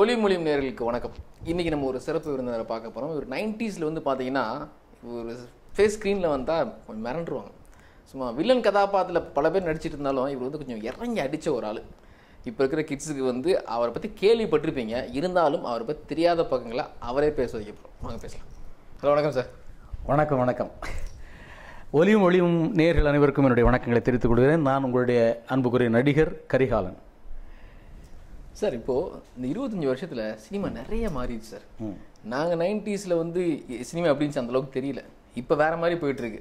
ஒலி மொழியும் நேர்களுக்கு வணக்கம் இன்றைக்கி நம்ம ஒரு சிறப்பு விருந்தினரை பார்க்க போகிறோம் ஒரு நைன்ட்டீஸில் வந்து பார்த்தீங்கன்னா ஒரு ஃபேஸ் ஸ்க்ரீனில் வந்தால் கொஞ்சம் மிரண்டுருவாங்க சும்மா வில்லன் கதாபாத்திரத்தில் பல பேர் நடிச்சிட்டு இருந்தாலும் இவர் வந்து கொஞ்சம் இறங்கி அடித்த ஒரு ஆள் இப்போ இருக்கிற கிட்ஸுக்கு வந்து அவரை பற்றி கேள்விப்பட்டிருப்பீங்க இருந்தாலும் அவரை பற்றி தெரியாத பக்கங்களை அவரே பேச வைக்க போகிறோம் வாங்க பேசலாம் ஹலோ வணக்கம் சார் வணக்கம் வணக்கம் ஒலியும் ஒளியும் நேர்கள் அனைவருக்கும் என்னுடைய வணக்கங்களை தெரிவித்துக் கொள்கிறேன் நான் உங்களுடைய அன்புக்குரிய நடிகர் கரிகாலன் சார் இப்போது இந்த இருபத்தஞ்சி வருஷத்தில் சினிமா நிறைய மாறிடுச்சு சார் நாங்கள் நைன்டிஸில் வந்து சினிமா அப்படின்ச்சு அந்தளவுக்கு தெரியல இப்போ வேற மாதிரி போயிட்டுருக்கு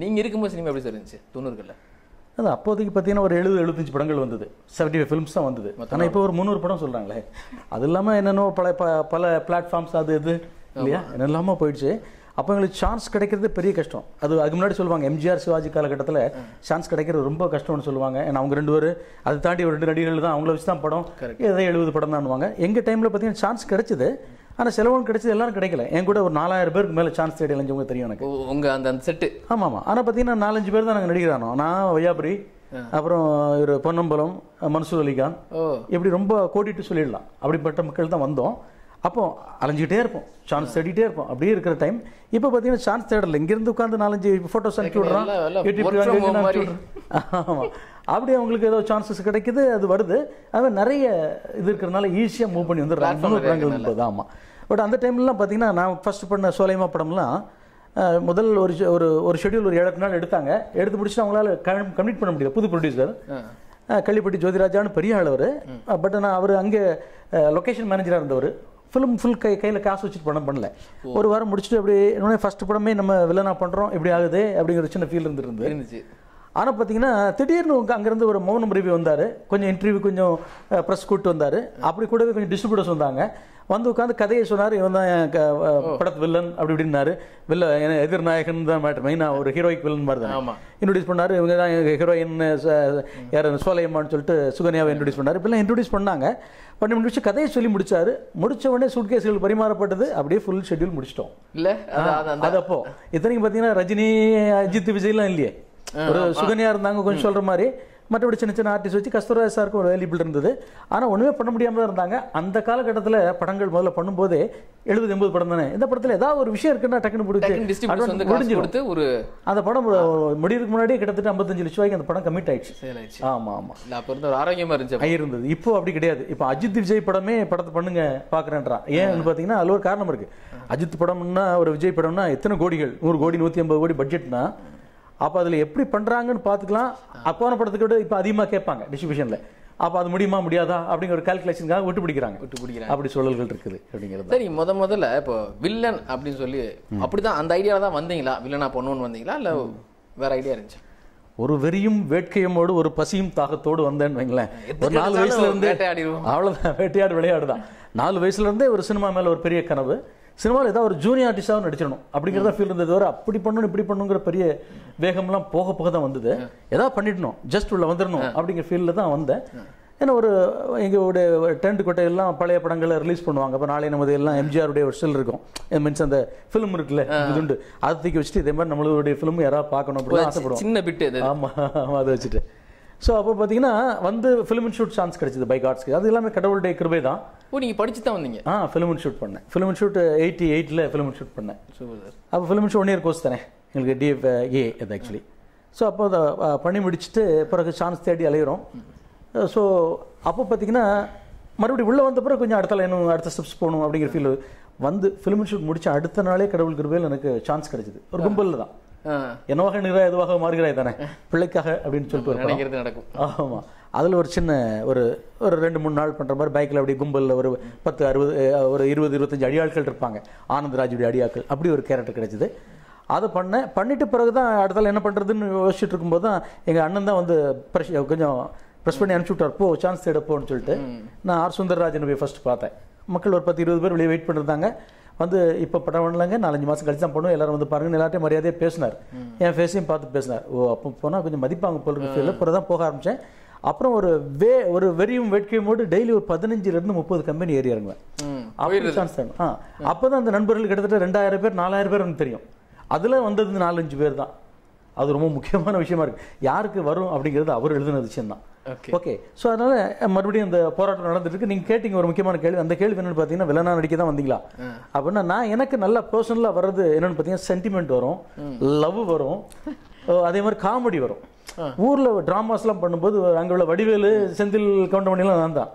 நீங்கள் இருக்கும்போது சினிமா எப்படி சார் இருந்துச்சு தொண்ணூறுகளில் அது அப்போதைக்கு பார்த்தீங்கன்னா ஒரு எழுபது எழுபத்தஞ்சு படங்கள் வந்தது செவன்டி ஃபைவ் ஃபிலிம்ஸ் தான் வந்தது ஆனால் இப்போ ஒரு முந்நூறு படம் சொல்கிறாங்களே அது இல்லாமல் என்னென்னோ பல பல பிளாட்ஃபார்ம்ஸ் அது இது இல்லையா இல்லாமல் போயிடுச்சு அப்போ எங்களுக்கு சான்ஸ் கிடைக்கிறது பெரிய கஷ்டம் அது அதுக்கு முன்னாடி சொல்லுவாங்க எம்ஜிஆர் சிவாஜி காலகட்டத்தில் சான்ஸ் கிடைக்கிறது ரொம்ப கஷ்டம்னு சொல்லுவாங்க ஏன்னா அவங்க ரெண்டு பேர் அதை தாண்டி ஒரு ரெண்டு நடிகர்கள் தான் அவங்கள வச்சு தான் படம் எதை எழுபது படம் தான்வாங்க எங்கள் டைமில் பார்த்தீங்கன்னா சான்ஸ் கிடைச்சது ஆனால் செலவும் கிடைச்சது எல்லாரும் கிடைக்கல என் கூட ஒரு நாலாயிரம் பேருக்கு மேலே சான்ஸ் தேடி இளைஞவங்க தெரியும் எனக்கு உங்கள் அந்த செட்டு ஆமாம் ஆமாம் ஆனால் பார்த்தீங்கன்னா நாலஞ்சு பேர் தான் நாங்கள் நடிகிறானோ நான் வையாபுரி அப்புறம் ஒரு பொன்னம்பலம் மன்சூர் அலிகான் இப்படி ரொம்ப கோடிட்டு சொல்லிடலாம் அப்படிப்பட்ட மக்கள் தான் வந்தோம் அப்போ அலைஞ்சிக்கிட்டே இருப்போம் சான்ஸ் தேடிட்டே இருப்போம் அப்படியே இருக்கிற டைம் இப்போ பார்த்தீங்கன்னா சான்ஸ் தேடல இங்கேருந்து உட்காந்து நாலஞ்சு ஃபோட்டோஸ் அனுப்பி விடுறோம் ஆமாம் அப்படி அவங்களுக்கு ஏதோ சான்சஸ் கிடைக்குது அது வருது அது நிறைய இது இருக்கிறதுனால ஈஸியாக மூவ் பண்ணி வந்துடுறாங்க முன்னூறு ஆமாம் பட் அந்த டைம்லலாம் பார்த்தீங்கன்னா நான் ஃபஸ்ட்டு பண்ண சோலைமா படம்லாம் முதல் ஒரு ஒரு ஒரு ஷெடியூல் ஒரு ஏழு நாள் எடுத்தாங்க எடுத்து பிடிச்சி அவங்களால கம்ப்ளீட் பண்ண முடியல புது ப்ரொடியூசர் கள்ளிப்பட்டி ஜோதிராஜான்னு பெரிய ஆள் அவர் பட் நான் அவர் அங்கே லொக்கேஷன் மேனேஜராக இருந்தவர் ஃபிலிம் ஃபுல் கை கையில் காசு வச்சுட்டு படம் பண்ணல ஒரு வாரம் முடிச்சுட்டு அப்படி என்னோட ஃபஸ்ட்டு படமே நம்ம வில்லனா பண்ணுறோம் இப்படி ஆகுது அப்படிங்கிற சின்ன ஃபீல் இருந்துருந்து இருந்துச்சு ஆனால் பார்த்தீங்கன்னா திடீர்னு அங்கேருந்து ஒரு மௌனம் ரிவ்யூ வந்தார் கொஞ்சம் இன்டர்வியூ கொஞ்சம் ப்ரெஸ் கூப்பிட்டு வந்தார் அப்படி கூடவே கொஞ்சம் டிஸ்ட்ரிபியூட்டர்ஸ் வந்தாங்க வந்து உட்காந்து கதையை சொன்னார் இவன் தான் படத்து வில்லன் அப்படி இப்படின்னாரு வில்ல எதிர்நாயகன் தான் மேட்டர் மெயினாக ஒரு ஹீரோயிக் வில்லன் மாதிரி தான் இன்ட்ரடியூஸ் பண்ணார் இவங்க தான் ஹீரோயின் யார் சோலையம்மான்னு சொல்லிட்டு சுகன்யாவை இன்ட்ரடியூஸ் பண்ணார் இப்படிலாம் இன்ட்ரடியூஸ் பண்ணாங்க பண்ணி முடிச்சு கதையை சொல்லி முடிச்சார் முடிச்ச உடனே சூட்கேஸ்கள் பரிமாறப்பட்டது அப்படியே ஃபுல் ஷெட்யூல் முடிச்சிட்டோம் இல்லை அது அப்போ இத்தனைக்கு பார்த்தீங்கன்னா ரஜினி அஜித் விஜய்லாம் இல்லையே ஒரு சுகன்யா இருந்தாங்க கொஞ்சம் சொல்கிற மாதிரி மற்றபடி சின்ன சின்ன ஆர்டிஸ்ட் வச்சு கஸ்தூராஜ் சாருக்கு ஒரு வேலிபிள் இருந்தது ஆனால் ஒன்றுமே பண்ண முடியாமல் தான் இருந்தாங்க அந்த காலகட்டத்தில் படங்கள் முதல்ல பண்ணும்போது எழுபது எண்பது படம் தானே இந்த படத்தில் ஏதாவது ஒரு விஷயம் இருக்குன்னா டக்குன்னு முடிச்சு முடிஞ்சு கொடுத்து ஒரு அந்த படம் முடியறதுக்கு முன்னாடியே கிட்டத்தட்ட ஐம்பத்தஞ்சு லட்ச ரூபாய்க்கு அந்த படம் கமிட் ஆயிடுச்சு ஆமாம் ஆமாம் அப்போ இருந்த ஒரு ஆரோக்கியமாக இருந்துச்சு இருந்தது இப்போ அப்படி கிடையாது இப்போ அஜித் விஜய் படமே படத்தை பண்ணுங்க பார்க்குறேன்றான் ஏன்னு பார்த்தீங்கன்னா அதில் ஒரு காரணம் இருக்குது அஜித் படம்னா ஒரு விஜய் படம்னா எத்தனை கோடிகள் நூறு கோடி நூற்றி ஐம்பது கோடி பட்ஜெட்னா அப்போ அதில் எப்படி பண்ணுறாங்கன்னு பார்த்துக்கலாம் அப்போன படத்துக்கு விட இப்போ அதிகமாக கேட்பாங்க டிஸ்ட்ரிபியூஷனில் அப்போ அது முடியுமா முடியாதா அப்படிங்கிற ஒரு கால்குலேஷனுக்காக விட்டு பிடிக்கிறாங்க விட்டு பிடிக்கிறாங்க அப்படி சூழல்கள் இருக்குது அப்படிங்கிறது சரி முத முதல்ல இப்போ வில்லன் அப்படின்னு சொல்லி அப்படி தான் அந்த ஐடியாவில் தான் வந்தீங்களா வில்லனா பொண்ணுன்னு வந்தீங்களா இல்லை வேற ஐடியா இருந்துச்சு ஒரு வெறியும் வேட்கையமோடு ஒரு பசியும் தாகத்தோடு வந்தேன்னு வைங்களேன் ஒரு நாலு வயசுல இருந்து அவ்வளோதான் வேட்டையாடு விளையாடுதான் நாலு வயசுல இருந்தே ஒரு சினிமா மேலே ஒரு பெரிய கனவு சினிமாவில் ஏதாவது ஒரு ஜூனியர் ஆர்டிஸ்டாகவும் நடிச்சிடணும் அப்படிங்கிறத ஃபீல் இருந்தது வர அப்படி பண்ணணும் இப்படி பண்ணுங்கிற பெரிய வேகம்லாம் போக போக தான் வந்தது ஏதாவது பண்ணிடணும் ஜஸ்ட் உள்ள வந்துடணும் அப்படிங்கிற ஃபீல்டில் தான் வந்தேன் ஏன்னா ஒரு எங்களுடைய டென்ட் கொட்டையெல்லாம் பழைய படங்களை ரிலீஸ் பண்ணுவாங்க இப்போ நாளை நமது எல்லாம் எம்ஜிஆருடைய ஒரு ஸ்டில் இருக்கும் மீன்ஸ் அந்த ஃபிலிம் இருக்குல்ல இதுண்டு அதை தூக்கி வச்சுட்டு இதே மாதிரி நம்மளுடைய ஃபிலிம் யாராவது பார்க்கணும் அப்படின்னு ஆசைப்படுவோம் சின்ன பிட்டு ஆமாம் அதை வச்சுட்டு ஸோ அப்போ பார்த்தீங்கன்னா வந்து ஃபிலிம் ஷூட் சான்ஸ் கிடைச்சிது பைக் ஆர்ட்ஸ்க்கு அது எல்லாமே கடவுளுடைய கிருபை தான் ஓ நீங்கள் படிச்சு தான் வந்தீங்க ஆ ஃபிலிம் ஷூட் பண்ணேன் ஃபிலிம் ஷூட் எயிட்டி எயிட்டில் ஃபிலிம் ஷூட் பண்ணேன் சூப்பர் சார் அப்போ film shoot one year course தானே எங்களுக்கு டிஎஃப் ஏ அது ஆக்சுவலி ஸோ அப்போ அதை பண்ணி முடிச்சுட்டு பிறகு சான்ஸ் தேடி அலையிறோம் ஸோ அப்போ பார்த்தீங்கன்னா மறுபடியும் உள்ளே வந்த பிறகு கொஞ்சம் அடுத்த இன்னும் அடுத்த ஸ்டெப்ஸ் போகணும் அப்படிங்கிற ஃபீல் வந்து ஃபிலிம் ஷூட் முடிச்ச அடுத்த நாளே கடவுள் கிருபையில் எனக்கு சான்ஸ் கிடைச்சிது ஒரு கும்பலில் தான் என்னவாக நிறைய எதுவாக மாறுகிறாய் தானே பிள்ளைக்காக அப்படின்னு சொல்லிட்டு நடக்கும் ஆமாம் அதில் ஒரு சின்ன ஒரு ஒரு ரெண்டு மூணு நாள் பண்ணுற மாதிரி பைக்கில் அப்படி கும்பலில் ஒரு பத்து அறுபது ஒரு இருபது இருபத்தஞ்சி அடியாட்கள் இருப்பாங்க ஆனந்தராஜுடைய அடியாட்கள் அப்படி ஒரு கேரக்டர் கிடைச்சிது அதை பண்ணேன் பண்ணிட்டு பிறகு தான் அடுத்தால் என்ன பண்ணுறதுன்னு யோசிச்சுட்டு இருக்கும்போது தான் எங்கள் அண்ணன் தான் வந்து ப்ரெஷ் கொஞ்சம் ப்ரெஸ் பண்ணி அனுப்பிச்சி போ சான்ஸ் எடுப்போம்னு சொல்லிட்டு நான் ஆர் சுந்தரராஜன் போய் ஃபஸ்ட்டு பார்த்தேன் மக்கள் ஒரு பத்து இருபது பேர் வெளியே வெயிட் பண்ணியிருந்தாங்க வந்து இப்போ படம் பண்ணலங்க நாலஞ்சு மாதம் கழிச்சு தான் பண்ணுவோம் எல்லாரும் வந்து பாருங்க எல்லார்ட்டையும் மரியாதையாக பேசினார் என் ஃபேஸையும் பார்த்து பேசினார் ஓ அப்போ போனால் கொஞ்சம் மதிப்பாங்க போல் ஃபீலில் பிறகு தான் போக ஆரம்பித்தேன் அப்புறம் ஒரு வே ஒரு வெறியும் வேட்கையுமோடு டெய்லி ஒரு இருந்து முப்பது கம்பெனி ஏறி இறங்குவேன் அப்படி அப்போ தான் அந்த நண்பர்கள் கிட்டத்தட்ட ரெண்டாயிரம் பேர் நாலாயிரம் பேர் எனக்கு தெரியும் அதில் வந்தது நாலஞ்சு பேர் தான் அது ரொம்ப முக்கியமான விஷயமா இருக்கு யாருக்கு வரும் அப்படிங்கிறது அவர் எழுதின விஷயம் தான் ஓகே ஸோ அதனால மறுபடியும் அந்த போராட்டம் நடந்துட்டு இருக்கு நீங்க கேட்டீங்க ஒரு முக்கியமான கேள்வி அந்த கேள்வி என்னன்னு பார்த்தீங்கன்னா விலனா நடிக்க தான் வந்தீங்களா அப்படின்னா நான் எனக்கு நல்லா பர்சனலாக வர்றது என்னன்னு பார்த்தீங்கன்னா சென்டிமெண்ட் வரும் லவ் வரும் அதே மாதிரி காமெடி வரும் ஊரில் ட்ராமாஸ்லாம் பண்ணும்போது அங்கே உள்ள வடிவேலு செந்தில் கவுண்டமணிலாம் நான் தான்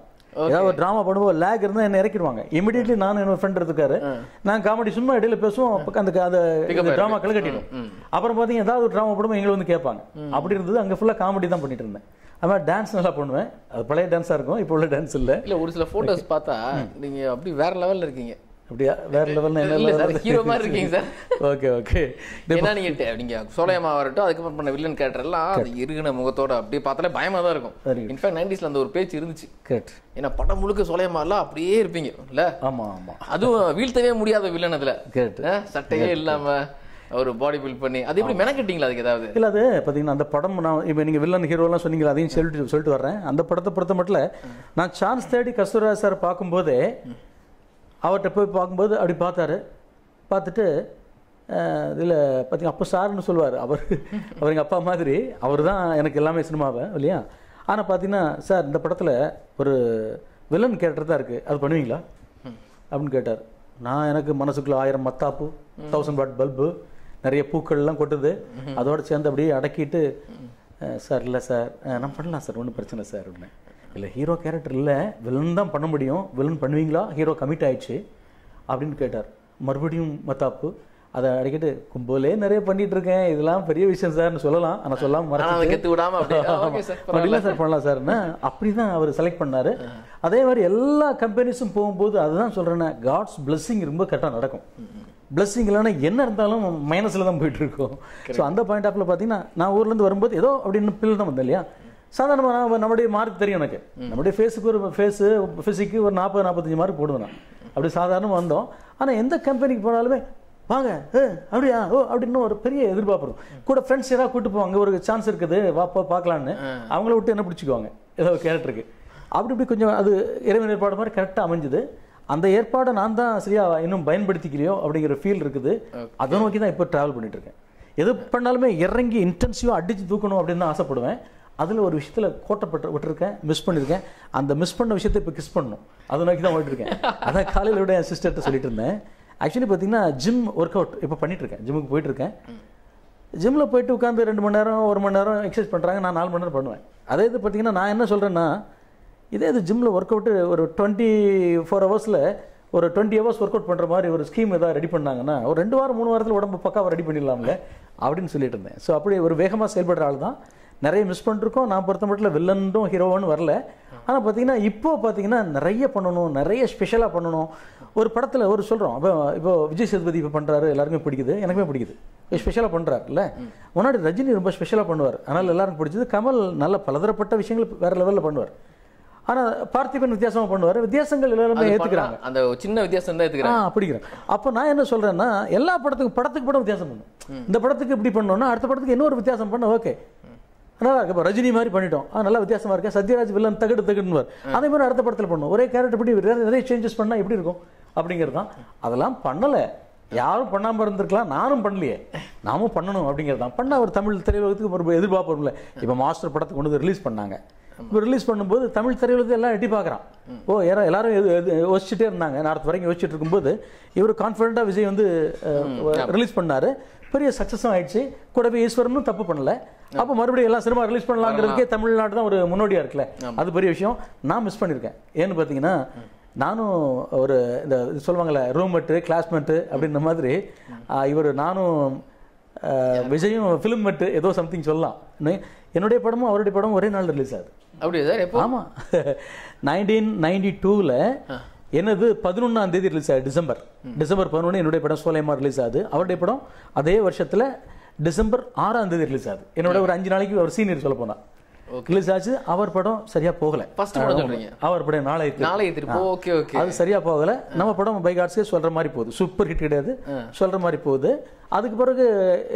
ஏதாவது ஒரு ட்ராமா பண்ணும்போது லேக் இருந்தால் என்ன இறக்கிடுவாங்க இமீடியட்லி நானும் என்னோட ஃப்ரெண்ட் எடுத்துக்காரு நான் காமெடி சும்மா இடையில பேசுவோம் அந்த அந்த ட்ராமா கட்டிடும் அப்புறம் பார்த்தீங்கன்னா ஏதாவது ஒரு ட்ராமா பண்ணுவோம் எங்களை வந்து கேட்பாங்க அப்படி இருந்தது அங்கே ஃபுல்லாக காமெடி தான் பண்ணிட்டு இருந்தேன் மாதிரி டான்ஸ் நல்லா பண்ணுவேன் அது பழைய டான்ஸாக இருக்கும் இப்போ உள்ள டான்ஸ் இல்லை இல்லை ஒரு சில ஃபோட்டோஸ் பார்த்தா நீங்கள் அப்படி வேற லெவலில் இருக்கீங்க அப்படியா வேற லெவலில் என்ன இல்லை சார் ஹீரோ மாதிரி இருக்கீங்க சார் ஓகே ஓகே ஏன்னா நீங்கள் நீங்கள் சோலையம்மா வரட்டும் அதுக்கப்புறம் பண்ண வில்லன் கேரக்டர்லாம் அது இருகின முகத்தோட அப்படியே பார்த்தாலே பயமாக தான் இருக்கும் இன்ஃபேக்ட் நைன்டிஸ்ல அந்த ஒரு பேச்சு இருந்துச்சு கரெக்ட் ஏன்னா படம் முழுக்க எல்லாம் அப்படியே இருப்பீங்க இல்லை ஆமாம் ஆமாம் அதுவும் வீழ்த்தவே முடியாத வில்லன் அதில் கரெக்ட் சட்டையே இல்லாமல் ஒரு பாடி பில்ட் பண்ணி அது எப்படி மெனக்கட்டிங்களா அதுக்கு ஏதாவது இல்லை அது பார்த்தீங்கன்னா அந்த படம் நான் இப்போ நீங்கள் வில்லன் ஹீரோலாம் சொன்னீங்களா அதையும் சொல்லிட்டு சொல்லிட்டு வரேன் அந்த படத்தை பொறுத்த மட்டும் நான் சான்ஸ் தேடி கஸ்தூரா சார் பார்க்கும்போதே அவர்கிட்ட போய் பார்க்கும்போது அப்படி பார்த்தாரு பார்த்துட்டு இதில் பார்த்திங்க அப்போ சார்னு சொல்லுவார் அவர் அவர் எங்கள் அப்பா மாதிரி அவர் தான் எனக்கு எல்லாமே சினிமாவை இல்லையா ஆனால் பார்த்தீங்கன்னா சார் இந்த படத்தில் ஒரு வில்லன் கேரக்டர் தான் இருக்குது அது பண்ணுவீங்களா அப்படின்னு கேட்டார் நான் எனக்கு மனசுக்குள்ளே ஆயிரம் மத்தாப்பு தௌசண்ட் வாட் பல்பு நிறைய பூக்கள்லாம் கொட்டுது அதோடு சேர்ந்து அப்படியே அடக்கிட்டு சார் இல்லை சார் நான் பண்ணலாம் சார் ஒன்றும் பிரச்சனை சார் அப்படின்னு இல்லை ஹீரோ கேரக்டர் இல்லை வில்லன் தான் பண்ண முடியும் வில்லன் பண்ணுவீங்களா ஹீரோ கமிட் ஆயிடுச்சு அப்படின்னு கேட்டார் மறுபடியும் மத்தாப்பு அதை அடிக்கிட்டு கும்பலே நிறைய பண்ணிட்டு இருக்கேன் இதெல்லாம் பெரிய விஷயம் சார்னு சொல்லலாம் ஆனால் சொல்லாம பண்ணலாம் சார் பண்ணலாம் அப்படி அப்படிதான் அவர் செலக்ட் பண்ணாரு அதே மாதிரி எல்லா கம்பெனிஸும் போகும்போது அதுதான் சொல்கிறேன்னா காட்ஸ் பிளஸ்ஸிங் ரொம்ப கரெக்டாக நடக்கும் பிளஸ்ஸிங் இல்லைன்னா என்ன இருந்தாலும் மைனஸில் தான் போயிட்டு இருக்கோம் ஸோ அந்த பாயிண்ட் ஆஃப்ல பார்த்தீங்கன்னா நான் ஊர்லேருந்து வரும்போது ஏதோ அப்படின்னு பில் தான் வந்தேன் இல்லையா சாதாரணமாக நான் நம்முடைய மார்க் தெரியும் எனக்கு நம்முடைய ஃபேஸுக்கு ஒரு ஃபேஸு ஃபிசிக்கு ஒரு நாற்பது நாற்பத்தஞ்சு மார்க் போடுவேன் நான் அப்படி சாதாரணமாக வந்தோம் ஆனால் எந்த கம்பெனிக்கு போனாலுமே வாங்க ஏ அப்படியா ஓ அப்படின்னு ஒரு பெரிய எதிர்பார்ப்பு இருக்கும் கூட ஃப்ரெண்ட்ஸ் யாராவது கூட்டு போவாங்க ஒரு சான்ஸ் இருக்குது வாப்பா பார்க்கலான்னு அவங்கள விட்டு என்ன பிடிச்சிக்குவாங்க ஏதோ கேரக்டருக்கு அப்படி இப்படி கொஞ்சம் அது இறைவன் ஏற்பாடு மாதிரி கரெக்டாக அமைஞ்சுது அந்த ஏற்பாடை நான் தான் சரியா இன்னும் பயன்படுத்திக்கலையோ அப்படிங்கிற ஃபீல் இருக்குது அதை நோக்கி தான் இப்போ ட்ராவல் பண்ணிட்டு இருக்கேன் எது பண்ணாலுமே இறங்கி இன்டென்சிவாக அடித்து தூக்கணும் அப்படின்னு தான் ஆசைப்படுவேன் அதில் ஒரு விஷயத்தில் கோட்டப்பட்டு விட்டுருக்கேன் மிஸ் பண்ணியிருக்கேன் அந்த மிஸ் பண்ண விஷயத்தை இப்போ கிஸ் பண்ணணும் அதை நோக்கி தான் ஓட்டிருக்கேன் அதான் காலையில் விட என் சிஸ்டர்கிட்ட சொல்லிட்டு இருந்தேன் ஆக்சுவலி பார்த்தீங்கன்னா ஜிம் ஒர்க் அவுட் இப்போ இருக்கேன் ஜிம்முக்கு போயிட்டுருக்கேன் ஜிம்மில் போயிட்டு உட்காந்து ரெண்டு மணி நேரம் ஒரு மணி நேரம் எக்ஸசைஸ் பண்ணுறாங்க நான் நாலு மணி நேரம் பண்ணுவேன் அதே இது பார்த்தீங்கன்னா நான் என்ன சொல்கிறேன்னா இதே இது ஜிம்மில் ஒர்க் அவுட்டு ஒரு டுவெண்ட்டி ஃபோர் ஹவர்ஸில் ஒரு டுவெண்ட்டி ஹவர்ஸ் ஒர்க் அவுட் பண்ணுற மாதிரி ஒரு ஸ்கீம் எதாவது ரெடி பண்ணாங்கன்னா ஒரு ரெண்டு வாரம் மூணு வாரத்தில் உடம்பு பக்காவை ரெடி பண்ணிடலாம்ல அப்படின்னு சொல்லிட்டு இருந்தேன் ஸோ அப்படி ஒரு வேகமாக செயல்படுற ஆள் தான் நிறைய மிஸ் பண்ணிருக்கோம் நான் பொறுத்த மட்டும் வில்லனும் ஹீரோவனும் வரல ஆனால் பார்த்தீங்கன்னா இப்போ பார்த்தீங்கன்னா நிறைய பண்ணணும் நிறைய ஸ்பெஷலாக பண்ணணும் ஒரு படத்தில் ஒரு சொல்கிறோம் இப்போ இப்போ விஜய் சேதுபதி இப்போ பண்ணுறாரு எல்லாருமே பிடிக்குது எனக்குமே பிடிக்குது ஸ்பெஷலாக பண்ணுறாருல்ல முன்னாடி ரஜினி ரொம்ப ஸ்பெஷலாக பண்ணுவார் அதனால் எல்லாருக்கும் பிடிச்சது கமல் நல்ல பலதரப்பட்ட விஷயங்கள் வேறு லெவலில் பண்ணுவார் ஆனால் பார்த்திபன் வித்தியாசமாக பண்ணுவார் வித்தியாசங்கள் எல்லாருமே ஏற்றுக்கிறாங்க அந்த சின்ன வித்தியாசம் தான் ஏற்றுக்கிறாங்க பிடிக்கிறேன் அப்போ நான் என்ன சொல்கிறேன்னா எல்லா படத்துக்கும் படத்துக்கு படம் வித்தியாசம் பண்ணும் இந்த படத்துக்கு இப்படி பண்ணோன்னா அடுத்த படத்துக்கு இன்னொரு வித்தியாசம் பண்ண ஓகே நல்லா இருக்கு இப்போ ரஜினி மாதிரி பண்ணிட்டோம் நல்லா வித்தியாசமாக இருக்கேன் சத்யராஜ் வில்லன் தகடு தகடுன்னுவார் அதே மாதிரி அடுத்த படத்தில் பண்ணும் ஒரே கேரக்டர் வேறு நிறைய சேஞ்சஸ் பண்ணால் எப்படி இருக்கும் அப்படிங்கிறது தான் அதெல்லாம் பண்ணலை யாரும் பண்ணாமல் இருந்திருக்கலாம் நானும் பண்ணலையே நாமும் பண்ணணும் அப்படிங்கிறது தான் பண்ணால் ஒரு தமிழ் திரையுலகத்துக்கு ஒரு எதிர்பார்ப்போம்ல இப்போ மாஸ்டர் படத்தை கொண்டு வந்து ரிலீஸ் பண்ணாங்க இப்போ ரிலீஸ் பண்ணும்போது தமிழ் திரையுலகத்தை எல்லாம் எட்டி பார்க்குறான் ஓ யாரோ எல்லாரும் யோசிச்சுட்டே இருந்தாங்க நார்த் வரைக்கும் யோசிச்சுட்டு இருக்கும்போது இவர் கான்ஃபிடண்ட்டாக விஜய் வந்து ரிலீஸ் பண்ணார் பெரிய சக்ஸஸும் ஆயிடுச்சு கூடவே ஈஸ்வரனும் தப்பு பண்ணல அப்போ மறுபடியும் எல்லா சினிமா ரிலீஸ் பண்ணலாங்கிறதுக்கே தமிழ்நாடு தான் ஒரு முன்னோடியாக இருக்குல்ல அது பெரிய விஷயம் நான் மிஸ் பண்ணியிருக்கேன் ஏன்னு பார்த்தீங்கன்னா நானும் ஒரு இந்த சொல்லுவாங்கள்ல ரூம்மெட்டு கிளாஸ்மேட்டு அப்படின்ற மாதிரி இவர் நானும் விஜயும் ஃபிலிம் மெட்டு ஏதோ சம்திங் சொல்லலாம் என்னுடைய படமும் அவருடைய படமும் ஒரே நாள் ரிலீஸ் ஆகுது அப்படியே சார் ஆமாம் நைன்டீன் நைன்டி டூவில் எனது பதினொன்றாம் தேதி ரிலீஸ் ஆகுது டிசம்பர் டிசம்பர் பதினொன்று என்னுடைய படம் சோலைமா ரிலீஸ் ஆகுது அவருடைய படம் அதே வருஷத்தில் டிசம்பர் ஆறாம் தேதி ரிலீஸ் ஆகுது என்னோட ஒரு அஞ்சு நாளைக்கு ஒரு சீனியர் சொல்ல போனால் ரிலீஸ் ஆச்சு அவர் படம் சரியா போகல ஃபர்ஸ்ட் படம் சொல்றீங்க அவர் படம் நாளை நாளை ஓகே ஓகே அது சரியா போகல நம்ம படம் பை கார்ட்ஸே சொல்ற மாதிரி போகுது சூப்பர் ஹிட் கிடையாது சொல்ற மாதிரி போகுது அதுக்கு பிறகு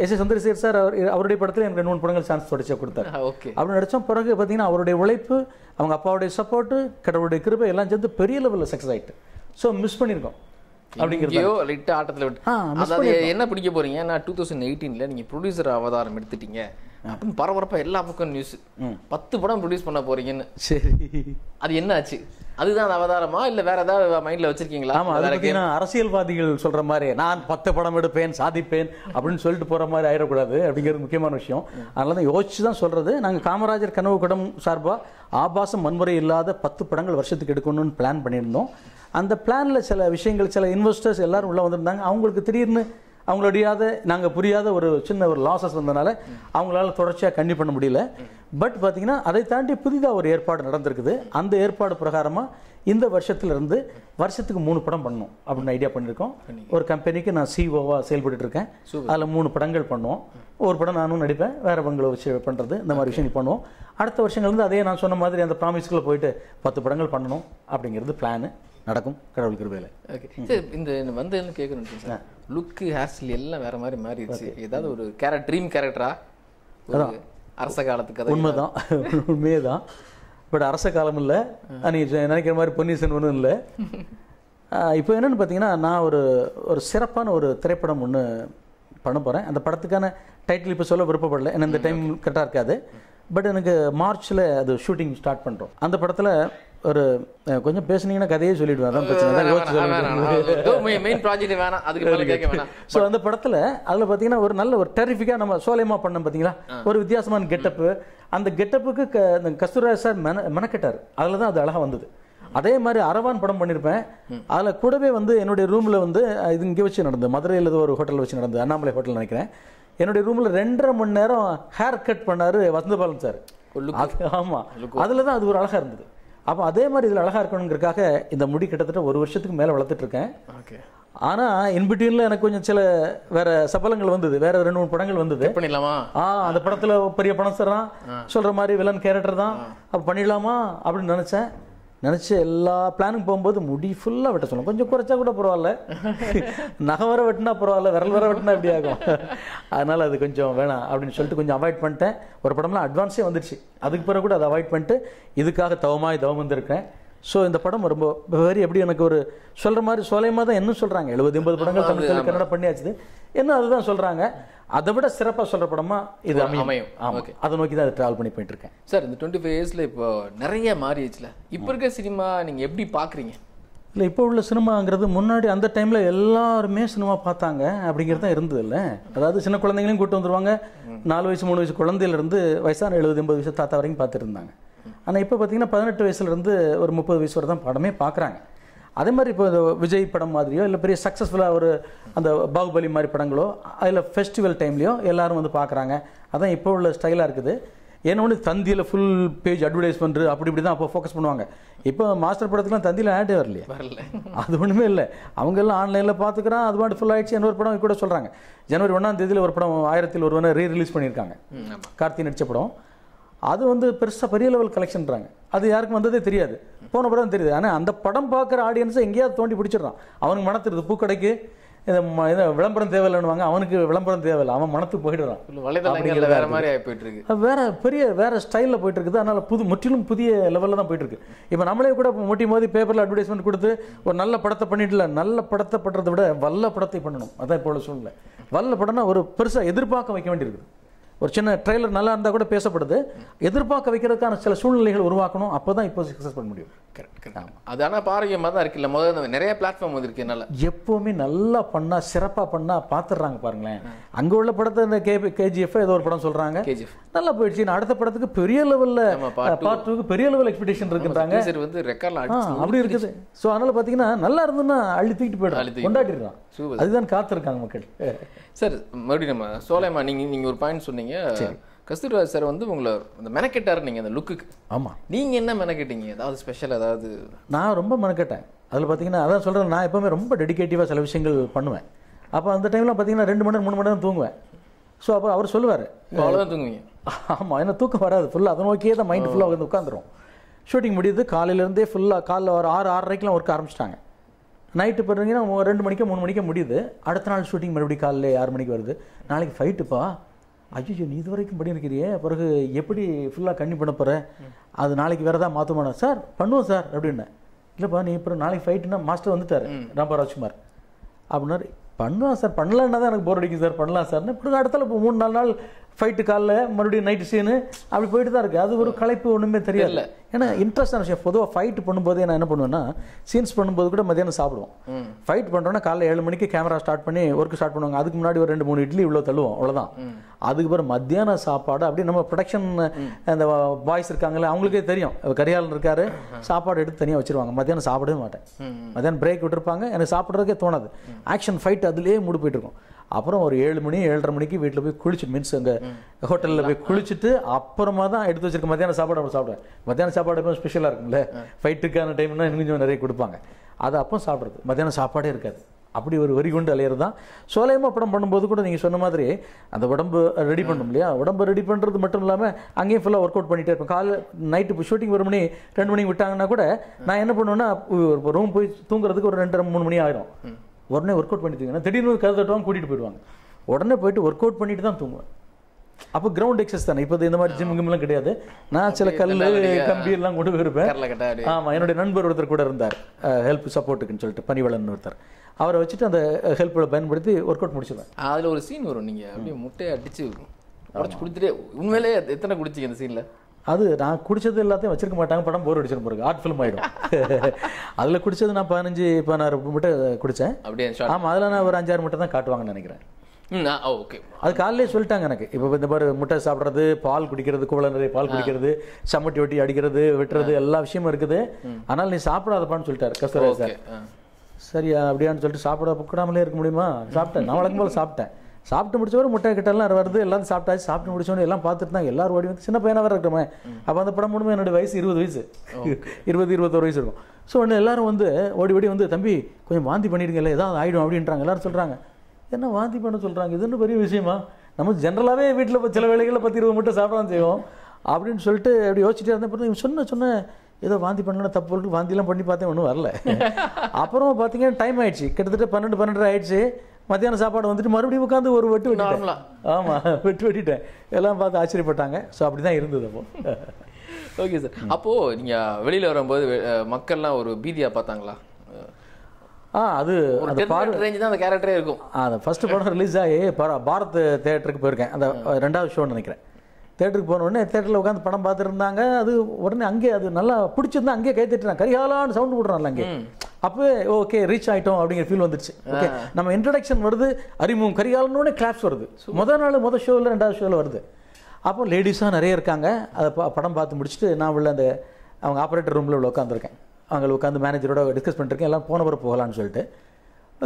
எஸ் ஏ சந்திரசேகர் சார் அவர் அவருடைய படத்தில் எனக்கு ரெண்டு மூணு படங்கள் சான்ஸ் தொடர்ச்சியாக கொடுத்தாரு அப்படி நடித்தோம் பிறகு பார்த்தீங்கன்னா அவருடைய உழைப்பு அவங்க அப்பாவுடைய சப்போர்ட்டு கடவுளுடைய கிருபை எல்லாம் சேர்ந்து பெரிய லெவலில் சக்ஸஸ் ஆகிட்டு ஸோ மிஸ் பண்ணியிருக்கோம் அப்படிங்கிறது ஆட்டத்தில் விட்டு என்ன பிடிக்க போறீங்க நான் டூ தௌசண்ட் எயிட்டீன்ல நீங்க ப்ரொடியூசர் அவதாரம் எடுத்துட்டீங்க அப்படின்னு பரபரப்பாக எல்லா பக்கம் நியூஸ் பத்து படம் ப்ரொடியூஸ் பண்ண போறீங்கன்னு சரி அது என்ன ஆச்சு அதுதான் அவதாரமா இல்ல வேற ஏதாவது மைண்ட்ல வச்சிருக்கீங்களா ஆமா அது அரசியல்வாதிகள் சொல்ற மாதிரி நான் பத்து படம் எடுப்பேன் சாதிப்பேன் அப்படின்னு சொல்லிட்டு போற மாதிரி ஆயிடக்கூடாது அப்படிங்கிறது முக்கியமான விஷயம் அதனால தான் யோசிச்சு தான் சொல்றது நாங்க காமராஜர் கனவு கடம் சார்பா ஆபாசம் வன்முறை இல்லாத பத்து படங்கள் வருஷத்துக்கு எடுக்கணும்னு பிளான் பண்ணியிருந்தோம் அந்த பிளானில் சில விஷயங்கள் சில இன்வெஸ்டர்ஸ் எல்லோரும் உள்ளே வந்திருந்தாங்க அவங்களுக்கு திடீர்னு அவங்களுடையாத நாங்கள் புரியாத ஒரு சின்ன ஒரு லாசஸ் வந்தனால அவங்களால தொடர்ச்சியாக கண்டி பண்ண முடியல பட் பார்த்தீங்கன்னா அதை தாண்டி புதிதாக ஒரு ஏற்பாடு நடந்திருக்குது அந்த ஏற்பாடு பிரகாரமாக இந்த வருஷத்துலேருந்து வருஷத்துக்கு மூணு படம் பண்ணணும் அப்படின்னு ஐடியா பண்ணியிருக்கோம் ஒரு கம்பெனிக்கு நான் சிஓவாக e செயல்பட்டு இருக்கேன் அதில் மூணு படங்கள் பண்ணுவோம் ஒரு படம் நானும் நடிப்பேன் வேறு பங்களை வச்சு பண்ணுறது இந்த மாதிரி விஷயம் பண்ணுவோம் அடுத்த வருஷங்கள்லேருந்து அதே நான் சொன்ன மாதிரி அந்த ப்ராமிஸ்குள்ளே போயிட்டு பத்து படங்கள் பண்ணணும் அப்படிங்கிறது பிளானு நடக்கும் கடவுள் கிருபையில் ஓகே இந்த வந்து என்ன கேட்கணும் லுக்கு ஹேர் ஸ்டைல் எல்லாம் வேற மாதிரி மாறிடுச்சு ஏதாவது ஒரு கேரக்டர் ட்ரீம் கேரக்டரா அரச காலத்துக்கு உண்மைதான் உண்மையே தான் பட் அரச காலம் இல்லை நீ நினைக்கிற மாதிரி பொன்னி ஒன்றும் இல்லை இப்போ என்னன்னு பார்த்தீங்கன்னா நான் ஒரு ஒரு சிறப்பான ஒரு திரைப்படம் ஒன்று பண்ண போகிறேன் அந்த படத்துக்கான டைட்டில் இப்போ சொல்ல விருப்பப்படலை ஏன்னா இந்த டைம் கரெக்டாக இருக்காது பட் எனக்கு மார்ச்சில் அது ஷூட்டிங் ஸ்டார்ட் பண்ணுறோம் அந்த படத்தில் ஒரு கொஞ்சம் பேசுனீங்கன்னா கதையே சொல்லிடுவேன் அதான் பிரச்சனை மெயின் ப்ராஜெக்ட் வேணாம் அதுக்கு கேட்க ஸோ அந்த படத்தில் அதில் பார்த்தீங்கன்னா ஒரு நல்ல ஒரு டெரிஃபிக்காக நம்ம சோலையமாக பண்ணோம் பார்த்தீங்களா ஒரு வித்தியாசமான கெட்டப்பு அந்த கெட்டப்புக்கு க கஸ்தூரா சார் மென மெனக்கெட்டார் அதில் தான் அது அழகாக வந்தது அதே மாதிரி அரவான் படம் பண்ணியிருப்பேன் அதில் கூடவே வந்து என்னுடைய ரூமில் வந்து இது இங்கே வச்சு நடந்தது மதுரையில் ஒரு ஹோட்டலில் வச்சு நடந்தது அண்ணாமலை ஹோட்டல் நினைக்கிறேன் என்னுடைய ரூமில் ரெண்டரை மணி நேரம் ஹேர் கட் பண்ணார் வசந்தபாலன் சார் ஆமாம் அதில் தான் அது ஒரு அழகாக இருந்தது அப்போ அதே மாதிரி இதில் அழகாக இருக்கணுங்கிறக்காக இந்த முடி கிட்டத்தட்ட ஒரு வருஷத்துக்கு மேலே வளர்த்துட்ருக்கேன் ஓகே ஆனால் இன்பிட்வீனில் எனக்கு கொஞ்சம் சில வேற சபலங்கள் வந்தது வேற ரெண்டு மூணு படங்கள் வந்தது பண்ணிடலாமா ஆ அந்த படத்தில் பெரிய பணம் சொல்கிறான் சொல்கிற மாதிரி வில்லன் கேரக்டர் தான் அப்போ பண்ணிடலாமா அப்படின்னு நினச்சேன் நினச்ச எல்லா பிளானும் போகும்போது முடி ஃபுல்லாக வெட்ட சொல்லணும் கொஞ்சம் குறைச்சா கூட பரவாயில்ல நகை வர வெட்டினா பரவாயில்ல விரல் வர வெட்டினா எப்படி ஆகும் அதனால் அது கொஞ்சம் வேணாம் அப்படின்னு சொல்லிட்டு கொஞ்சம் அவாய்ட் பண்ணிட்டேன் ஒரு படம்லாம் அட்வான்ஸே வந்துடுச்சு அதுக்கு பிறகு கூட அதை அவாய்ட் பண்ணிட்டு இதுக்காக தவமாய் தவம் வந்திருக்கேன் ஸோ இந்த படம் ரொம்ப வெரி எப்படி எனக்கு ஒரு சொல்கிற மாதிரி சோலையமாக தான் என்ன சொல்கிறாங்க எழுபது எண்பது படங்கள் தமிழ் கன்னடா பண்ணியாச்சு என்ன அதுதான் சொல்கிறாங்க அதை விட சிறப்பாக சொல்கிற படமாக இது அமையும் ஓகே அதை நோக்கி தான் அதை ட்ராவல் பண்ணி போயிட்டு இருக்கேன் சார் இந்த டுவெண்ட்டி ஃபைவ் இயர்ஸில் இப்போ நிறைய மாறிடுச்சுல இப்போ இருக்க சினிமா நீங்கள் எப்படி பார்க்குறீங்க இல்லை இப்போ உள்ள சினிமாங்கிறது முன்னாடி அந்த டைமில் எல்லாருமே சினிமா பார்த்தாங்க அப்படிங்கிறது தான் இருந்தது இல்லை அதாவது சின்ன குழந்தைங்களையும் கூட்டு வந்துருவாங்க நாலு வயசு மூணு வயசு குழந்தையிலேருந்து வயசான எழுபது எண்பது வயசு தாத்தா வரைக்கும் பார்த்துட்டு இருந்தாங்க ஆனால் இப்போ பார்த்தீங்கன்னா பதினெட்டு வயசுலேருந்து ஒரு முப்பது வயசு வரை தான் படமே பார்க்குறாங்க அதே மாதிரி இப்போ இந்த விஜய் படம் மாதிரியோ இல்லை பெரிய சக்ஸஸ்ஃபுல்லாக ஒரு அந்த பாகுபலி மாதிரி படங்களோ அதில் ஃபெஸ்டிவல் டைம்லேயோ எல்லோரும் வந்து பார்க்குறாங்க அதான் இப்போ உள்ள ஸ்டைலாக இருக்குது ஏன்னா ஒன்று தந்தியில் ஃபுல் பேஜ் அட்வர்டைஸ் பண்ணுறது அப்படி இப்படி தான் அப்போ ஃபோக்கஸ் பண்ணுவாங்க இப்போ மாஸ்டர் படத்துக்குலாம் தந்தியில் ஆட்டே வரலையே வரல அது ஒன்றுமே இல்லை அவங்கெல்லாம் ஆன்லைனில் பார்த்துக்கிறான் அது மாதிரி ஃபுல் ஆகிடுச்சு இன்னொரு படம் கூட சொல்கிறாங்க ஜனவரி ஒன்றாம் தேதியில் ஒரு படம் ஆயிரத்தில் ஒருவனை ரீ ரிலீஸ் பண்ணியிருக்காங்க கார்த்தி நடித்த படம் அது வந்து பெருசாக பெரிய லெவல் கலெக்ஷன்றாங்க அது யாருக்கும் வந்ததே தெரியாது போன படம் தெரியுது ஆனால் அந்த படம் பார்க்குற ஆடியன்ஸை எங்கேயாவது தோண்டி பிடிச்சிடுறான் அவனுக்கு மனத்துருது பூக்கடைக்கு இதை விளம்பரம் தேவையில்லைன்னு அவனுக்கு விளம்பரம் தேவையில்லை அவன் மனத்துக்கு போயிடுறான் வேற மாதிரி போயிட்டு இருக்கு வேற பெரிய வேற ஸ்டைலில் போயிட்டு இருக்குது அதனால புது முற்றிலும் புதிய லெவலில் தான் போயிட்டு இருக்கு இப்போ நம்மளே கூட முட்டியும் மோதி பேப்பரில் அட்வர்டைஸ்மெண்ட் கொடுத்து ஒரு நல்ல படத்தை பண்ணிட்டு நல்ல படத்தை பண்ணுறதை விட வல்ல படத்தை பண்ணணும் அதான் இப்போ உள்ள சூழ்நிலை வல்ல படம்னா ஒரு பெருசாக எதிர்பார்க்க வைக்க வேண்டியிருக்குது ஒரு சின்ன ட்ரெய்லர் நல்லா இருந்தால் கூட பேசப்படுது எதிர்பார்க்க வைக்கிறதுக்கான சில சூழ்நிலைகள் உருவாக்கணும் அப்போ தான் இப்போ சக்ஸஸ் பண்ண முடியும் கரெக்ட் அது ஆனால் பாரம்பரியமாக தான் இருக்குல்ல முதல்ல நிறைய பிளாட்ஃபார்ம் இருக்கு நல்லா எப்போவுமே நல்லா பண்ணால் சிறப்பாக பண்ணால் பார்த்துடுறாங்க பாருங்களேன் அங்கே உள்ள படத்தை இந்த கே கேஜிஎஃப் ஏதோ ஒரு படம் சொல்கிறாங்க நல்லா போயிடுச்சு அடுத்த படத்துக்கு பெரிய லெவலில் பார்ட் டூக்கு பெரிய லெவல் எக்ஸ்பெக்டேஷன் சரி வந்து ரெக்கார்ட் அப்படி இருக்குது ஸோ அதனால் பார்த்தீங்கன்னா நல்லா இருந்ததுன்னா அள்ளி தூக்கிட்டு போயிடும் கொண்டாடிடுறான் அதுதான் காத்திருக்காங்க மக்கள் சார் மறுபடியும் நம்ம சோலைமா நீங்கள் நீங்கள் ஒரு பாயிண்ட் சொன்னீங்க நீங்கள் கஸ்தூர்வாஜ் சார் வந்து உங்களை அந்த மெனக்கெட்டார் நீங்கள் அந்த லுக்குக்கு ஆமாம் நீங்கள் என்ன மெனக்கெட்டீங்க ஏதாவது ஸ்பெஷல் ஏதாவது நான் ரொம்ப மெனக்கெட்டேன் அதில் பார்த்தீங்கன்னா அதான் சொல்கிறேன் நான் எப்போவுமே ரொம்ப டெடிக்கேட்டிவாக சில விஷயங்கள் பண்ணுவேன் அப்போ அந்த டைமில் பார்த்தீங்கன்னா ரெண்டு மணி நேரம் மூணு மணி நேரம் தூங்குவேன் ஸோ அப்போ அவர் சொல்லுவார் அவ்வளோதான் தூங்குவீங்க ஆமாம் ஏன்னா தூக்கம் வராது ஃபுல்லாக அதை நோக்கியே தான் மைண்ட் ஃபுல்லாக வந்து உட்காந்துரும் ஷூட்டிங் முடியுது காலையிலேருந்தே ஃபுல்லாக காலைல ஒரு ஆறு ஆறரைக்கெலாம் ஒர்க் ஆரம்பிச்சிட்டாங்க நைட்டு பார்த்தீங்கன்னா ரெண்டு மணிக்கு மூணு மணிக்கு முடியுது அடுத்த நாள் ஷூட்டிங் மறுபடியும் காலையில் ஆறு மணிக்கு வருது நாளைக்கு ஃபைட்டுப்பா ஐயோ நீ இது வரைக்கும் பண்ணியிருக்கிறியே பிறகு எப்படி ஃபுல்லாக கண்ணி பண்ண போகிற அது நாளைக்கு வேறு தான் மாற்றமான சார் பண்ணுவோம் சார் அப்படின்னேன் இல்லைப்பா நீ இப்போ நாளைக்கு ஃபைட்டுனா மாஸ்டர் வந்துட்டார் ராம்பா ராஜ்குமார் அப்படின்னாரு பண்ணுவான் சார் பண்ணலான்னா தான் எனக்கு போர் அடிக்கும் சார் பண்ணலாம் சார்னு இப்போ அடுத்தால இப்போ மூணு நாலு நாள் ஃபைட்டு காலில் மறுபடியும் நைட்டு சீனு அப்படி போயிட்டு தான் இருக்குது அது ஒரு கலைப்பு ஒன்றுமே தெரியல ஏன்னா இன்ட்ரெஸ்டான விஷயம் பொதுவாக ஃபைட் பண்ணும்போது நான் என்ன பண்ணுவேன்னா சீன்ஸ் பண்ணும்போது கூட மதியானம் சாப்பிடுவோம் ஃபைட் பண்ணுறோன்னா காலைல ஏழு மணிக்கு கேமரா ஸ்டார்ட் பண்ணி ஒர்க் ஸ்டார்ட் பண்ணுவாங்க அதுக்கு முன்னாடி ஒரு ரெண்டு மூணு இட்லி இவ்வளோ தள்ளுவோம் அவ்வளோதான் அதுக்கு பிறகு மத்தியான சாப்பாடு அப்படி நம்ம ப்ரொடக்ஷன் அந்த பாய்ஸ் இருக்காங்களே அவங்களுக்கே தெரியும் கரியாளன் இருக்காரு சாப்பாடு எடுத்து தனியாக வச்சுருவாங்க மத்தியானம் சாப்பிடவே மாட்டேன் மத்தியானம் பிரேக் விட்டுருப்பாங்க எனக்கு சாப்பிட்றதுக்கே தோணாது ஆக்ஷன் ஃபைட் அதுலேயே மூடு இருக்கும் அப்புறம் ஒரு ஏழு மணி ஏழரை மணிக்கு வீட்டில் போய் குளிச்சுட்டு மீன்ஸ் அங்கே ஹோட்டலில் போய் குளிச்சுட்டு அப்புறமா தான் எடுத்து வச்சிருக்க மத்தியான சாப்பாடு நம்ம சாப்பிடுவேன் மத்தியான சாப்பாடு எப்போ ஸ்பெஷலாக இருக்கும்ல ஃபைட்டுக்கான டைம்னா இன்னும் கொஞ்சம் நிறைய கொடுப்பாங்க அது அப்போ சாப்பிட்றது மத்தியானம் சாப்பாடே இருக்காது அப்படி ஒரு வரி கொண்டு அலையிறது தான் சோலையமாக படம் பண்ணும்போது கூட நீங்கள் சொன்ன மாதிரி அந்த உடம்பு ரெடி பண்ணும் இல்லையா உடம்பு ரெடி பண்ணுறது மட்டும் இல்லாமல் அங்கேயும் ஃபுல்லாக ஒர்க் அவுட் பண்ணிகிட்டே இருப்பேன் காலை நைட்டு இப்போ ஷூட்டிங் ஒரு மணி ரெண்டு மணிக்கு விட்டாங்கன்னா கூட நான் என்ன பண்ணுவேன்னா ரூம் போய் தூங்குறதுக்கு ஒரு ரெண்டரை மூணு மணி ஆகிடும் உடனே ஒர்க் அவுட் பண்ணி தூங்கினா திடீர்னு கதை தட்டுவாங்க கூட்டிகிட்டு போயிடுவாங்க உடனே போயிட்டு ஒர்க் அவுட் பண்ணிட்டு தான் தூங்குவேன் அப்போ கிரவுண்ட் எக்ஸஸ் தானே இப்போ இந்த மாதிரி ஜிம் கிம்லாம் கிடையாது நான் சில கல் கம்பி எல்லாம் கொண்டு போயிருப்பேன் ஆமாம் என்னுடைய நண்பர் ஒருத்தர் கூட இருந்தார் ஹெல்ப் சப்போர்ட்டுக்குன்னு சொல்லிட்டு பனிவளன் ஒருத்தர் அவரை வச்சுட்டு அந்த ஹெல்ப்பில் பயன்படுத்தி ஒர்க் அவுட் முடிச்சிடுவேன் அதில் ஒரு சீன் வரும் நீங்கள் அப்படியே முட்டையை அடிச்சு உடச்சு குடிச்சிட்டே உண்மையிலே எத்தனை குடிச்சிங்க அந்த சீனில் அது நான் குடித்தது எல்லாத்தையும் வச்சிருக்க மாட்டாங்க படம் போர் அடிச்சிடும் பாருங்க ஆர்ட் ஃபிலிம் ஆகிடும் அதில் குடிச்சது நான் பதினஞ்சு பதினாறு மட்டும் குடித்தேன் அப்படியே ஆமா அதில் நான் ஒரு அஞ்சாறு மட்டும் தான் காட்டுவாங்கன்னு நினைக்கிறேன் ஓகே அது காலையிலே சொல்லிட்டாங்க எனக்கு இப்போ இந்த மாதிரி முட்டை சாப்பிட்றது பால் குடிக்கிறது குவளை நிறைய பால் குடிக்கிறது சம்மட்டி ஒட்டி அடிக்கிறது வெட்டுறது எல்லா விஷயமும் இருக்குது ஆனால் நீ சாப்பிடாதப்பான்னு சொல்லிட்டாரு கஸ்தூரா சார் சரியா அப்படியான்னு சொல்லிட்டு சாப்பிட கூடாமலே இருக்க முடியுமா சாப்பிட்டேன் நான் வழக்கம் போல சாப்பிட்டேன் சாப்பிட்டு முடிச்சவரை முட்டை கிட்டலாம் வருது எல்லாரும் சாப்பிட்டாச்சு சாப்பிட்டு முடிச்சோன்னு எல்லாம் பார்த்துட்டு தான் எல்லாரும் ஓடி வந்து சின்ன பையனாக வேறு இருக்கணுமே அப்போ அந்த படம் முடிவு என்னுடைய வயசு இருபது வயசு இருபது இருபத்தோரு வயசு இருக்கும் ஸோ ஒன்று எல்லாரும் வந்து ஓடி ஓடி வந்து தம்பி கொஞ்சம் வாந்தி பண்ணிடுங்கல்ல ஏதாவது ஆகிடும் அப்படின்றாங்க எல்லாரும் சொல்கிறாங்க என்ன வாந்தி பண்ண சொல்கிறாங்க இது பெரிய விஷயமா நம்ம ஜென்ரலாகவே வீட்டில் இப்போ சில வேலைகளில் பத்து இருபது மட்டும் சாப்பிடாம செய்வோம் அப்படின்னு சொல்லிட்டு அப்படி யோசிச்சுட்டே இருந்தேன் இவன் சொன்ன சொன்ன ஏதோ வாந்தி பண்ணலாம் தப்பு வாந்திலாம் பண்ணி பார்த்தேன் ஒன்றும் வரல அப்புறம் பார்த்தீங்கன்னா டைம் ஆயிடுச்சு கிட்டத்தட்ட பன்னெண்டு பன்னெண்டு ஆயிடுச்சு மத்தியானம் சாப்பாடு வந்துட்டு மறுபடியும் உட்காந்து ஒரு வெட்டு வெட்டிட்டேன் ஆமாம் வெட்டு வெட்டிட்டேன் எல்லாம் பார்த்து ஆச்சரியப்பட்டாங்க ஸோ அப்படி தான் இருந்தது அப்போ ஓகே சார் அப்போது நீங்கள் வெளியில் வரும்போது மக்கள்லாம் ஒரு பீதியாக பார்த்தாங்களா ஆ அது அந்த தான் அந்த கேரக்டரே இருக்கும் அந்த ஃபஸ்ட்டு படம் ரிலீஸ் ஆகி பாரத் தேட்டருக்கு போயிருக்கேன் அந்த ரெண்டாவது ஷோன்னு நினைக்கிறேன் தேட்டருக்கு போன உடனே தேட்டரில் உட்காந்து படம் பார்த்துருந்தாங்க அது உடனே அங்கே அது நல்லா பிடிச்சிருந்தா அங்கேயே கை தட்டினா கரிகாலான்னு சவுண்டு போடுறான்ல அங்கே அப்போ ஓகே ரீச் ஆகிட்டோம் அப்படிங்கிற ஃபீல் வந்துருச்சு ஓகே நம்ம இன்ட்ரடக்ஷன் வருது அறிமுகம் கரிகாலன்னு கிளாப்ஸ் வருது முத நாள் முதல் ஷோவில் ரெண்டாவது ஷோவில் வருது அப்போ லேடிஸாக நிறைய இருக்காங்க அதை படம் பார்த்து முடிச்சுட்டு நான் உள்ள அந்த அவங்க ஆப்ரேட்டர் ரூமில் உள்ள உட்காந்துருக்கேன் அவங்க உட்காந்து மேனேஜரோட டிஸ்கஸ் பண்ணிருக்கேன் எல்லாம் போன போனவரை போகலான்னு சொல்லிட்டு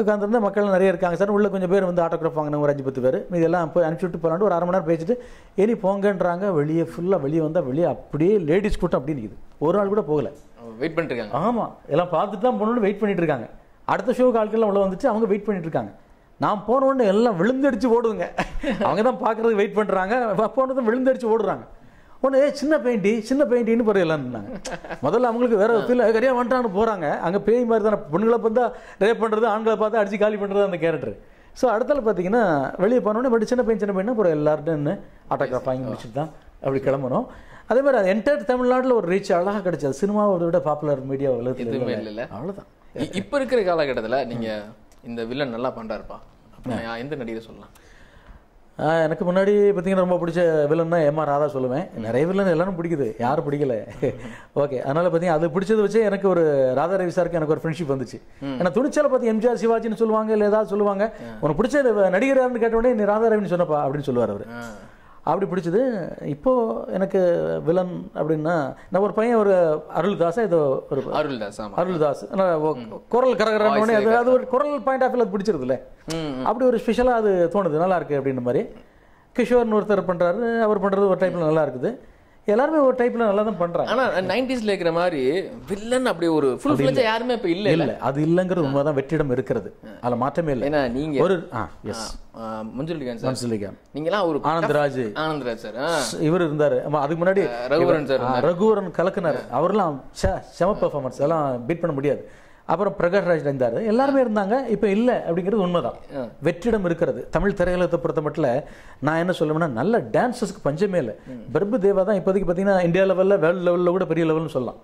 உட்காந்துருந்தா மக்கள் நிறைய இருக்காங்க சார் உள்ளே கொஞ்சம் பேர் வந்து ஆட்டோகிராஃப் வாங்கின ஒரு அஞ்சு பத்து பேர் எல்லாம் போய் அனுப்பிச்சுட்டு போகலாம் ஒரு அரை மணி நேரம் பேசிட்டு இனி போங்கன்றாங்க வெளியே ஃபுல்லாக வெளியே வந்தால் வெளியே அப்படியே லேடிஸ் கூட்டம் அப்படி நிற்குது ஒரு நாள் கூட போகலை வெயிட் பண்ணிட்டு இருக்காங்க ஆமாம் எல்லாம் பார்த்துட்டு தான் போன வெயிட் பண்ணிட்டு இருக்காங்க அடுத்த ஷோ ஆட்கள்லாம் உள்ள வந்துட்டு அவங்க வெயிட் பண்ணிட்டு இருக்காங்க நான் போன உடனே எல்லாம் விழுந்தடிச்சு ஓடுதுங்க அவங்க தான் பார்க்குறதுக்கு வெயிட் பண்ணுறாங்க போனதும் விழுந்தடிச்சு ஓடுறாங்க ஏ சின்ன பெயிண்டி சின்ன பெயிண்டின்னு பரவாயில்லான்னாங்க முதல்ல அவங்களுக்கு வேற இல்லை கரியா வந்துட்டான்னு போகிறாங்க அங்கே பேய் மாதிரி தானே பொண்ணுங்களை பார்த்தா ரேப் பண்ணுறது ஆண்களை பார்த்தா அடித்து காலி பண்ணுறது அந்த கேரக்டர் ஸோ அடுத்தால பார்த்தீங்கன்னா வெளியே போனோடனே பட் சின்ன பையன் சின்ன பையனா அப்புறம் எல்லார்ட்டும் அட்டாக் வாங்கி முடிச்சுட்டு தான் அப்படி கிளம்பணும் அதே மாதிரி அது என்டையர் தமிழ்நாட்டில் ஒரு ரீச் அழகாக கிடைச்சது சினிமாவோட விட பாப்புலர் மீடியா வளர்த்து எதுவுமே இல்லை அவ்வளோதான் இப்போ இருக்கிற காலகட்டத்தில் நீங்கள் இந்த வில்லன் நல்லா பண்ணுறாருப்பா எந்த நடிகரை சொல்லலாம் எனக்கு முன்னாடி பார்த்தீங்கன்னா ரொம்ப பிடிச்ச வில்லன்னா எம் ஆர் ராதா சொல்லுவேன் நிறைய வில்லன் எல்லாரும் பிடிக்குது யாரும் பிடிக்கல ஓகே அதனால் பார்த்தீங்கன்னா அது பிடிச்சது வச்சு எனக்கு ஒரு ராதா ரவி சாருக்கு எனக்கு ஒரு ஃப்ரெண்ட்ஷிப் வந்துச்சு ஏன்னா துணிச்சலை பார்த்து எம்ஜிஆர் சிவாஜின்னு சொல்லுவாங்க இல்லை ஏதாவது சொல்லுவாங்க உனக்கு பிடிச்ச நடிகர் யாருன்னு கேட்டோடனே நீ ராதா ரவின்னு சொன்னப்பா அப்படின்னு சொல்லுவார் அவர் அப்படி பிடிச்சது இப்போது எனக்கு வில்லன் அப்படின்னா நான் ஒரு பையன் ஒரு அருள்தாஸா ஏதோ ஒரு அருள்தாஸ் அருள்தாஸ் குரல் கரகரன்னு அது அது ஒரு குரல் பாயிண்ட் ஆஃப் வியூ அது பிடிச்சிருதுல்ல அப்படி ஒரு ஸ்பெஷலாக அது தோணுது நல்லா இருக்குது அப்படின்ற மாதிரி கிஷோர்னு ஒருத்தர் பண்ணுறாரு அவர் பண்ணுறது ஒரு டைப்பில் நல்லா இருக்குது எல்லாருமே ஒரு டைப்ல நல்லா தான் பண்றாங்க ஆனா நைன்டிஸ்ல இருக்கிற மாதிரி வில்லன் அப்படி ஒரு ஃபுல் ஃபிளஜ் யாருமே இப்ப இல்ல இல்ல அது இல்லங்கிறது உண்மைதான் வெற்றிடம் இருக்கிறது அதுல மாற்றமே இல்ல ஏன்னா நீங்க ஒரு எஸ் மஞ்சுலிகான் சார் மஞ்சுலிகான் நீங்களாம் ஒரு ஆனந்தராஜ் ஆனந்தராஜ் சார் இவர் இருந்தாரு அதுக்கு முன்னாடி ரகுவரன் சார் ரகுவரன் கலக்குனாரு அவர்லாம் செம பெர்ஃபார்மன்ஸ் எல்லாம் பீட் பண்ண முடியாது அப்புறம் பிரகாஷ்ராஜ் இருந்தார் எல்லாருமே இருந்தாங்க இப்போ இல்லை அப்படிங்கிறது உண்மைதான் வெற்றிடம் இருக்கிறது தமிழ் திரையுலகத்தை பொறுத்த மட்டும் நான் என்ன சொல்லுவேன்னா நல்ல டான்ஸஸ்க்கு பஞ்சமே இல்லை பிரபு தேவா தான் இப்போதைக்கு பார்த்தீங்கன்னா இந்தியா லெவலில் வேர்ல்டு லெவலில் கூட பெரிய லெவல்னு சொல்லலாம்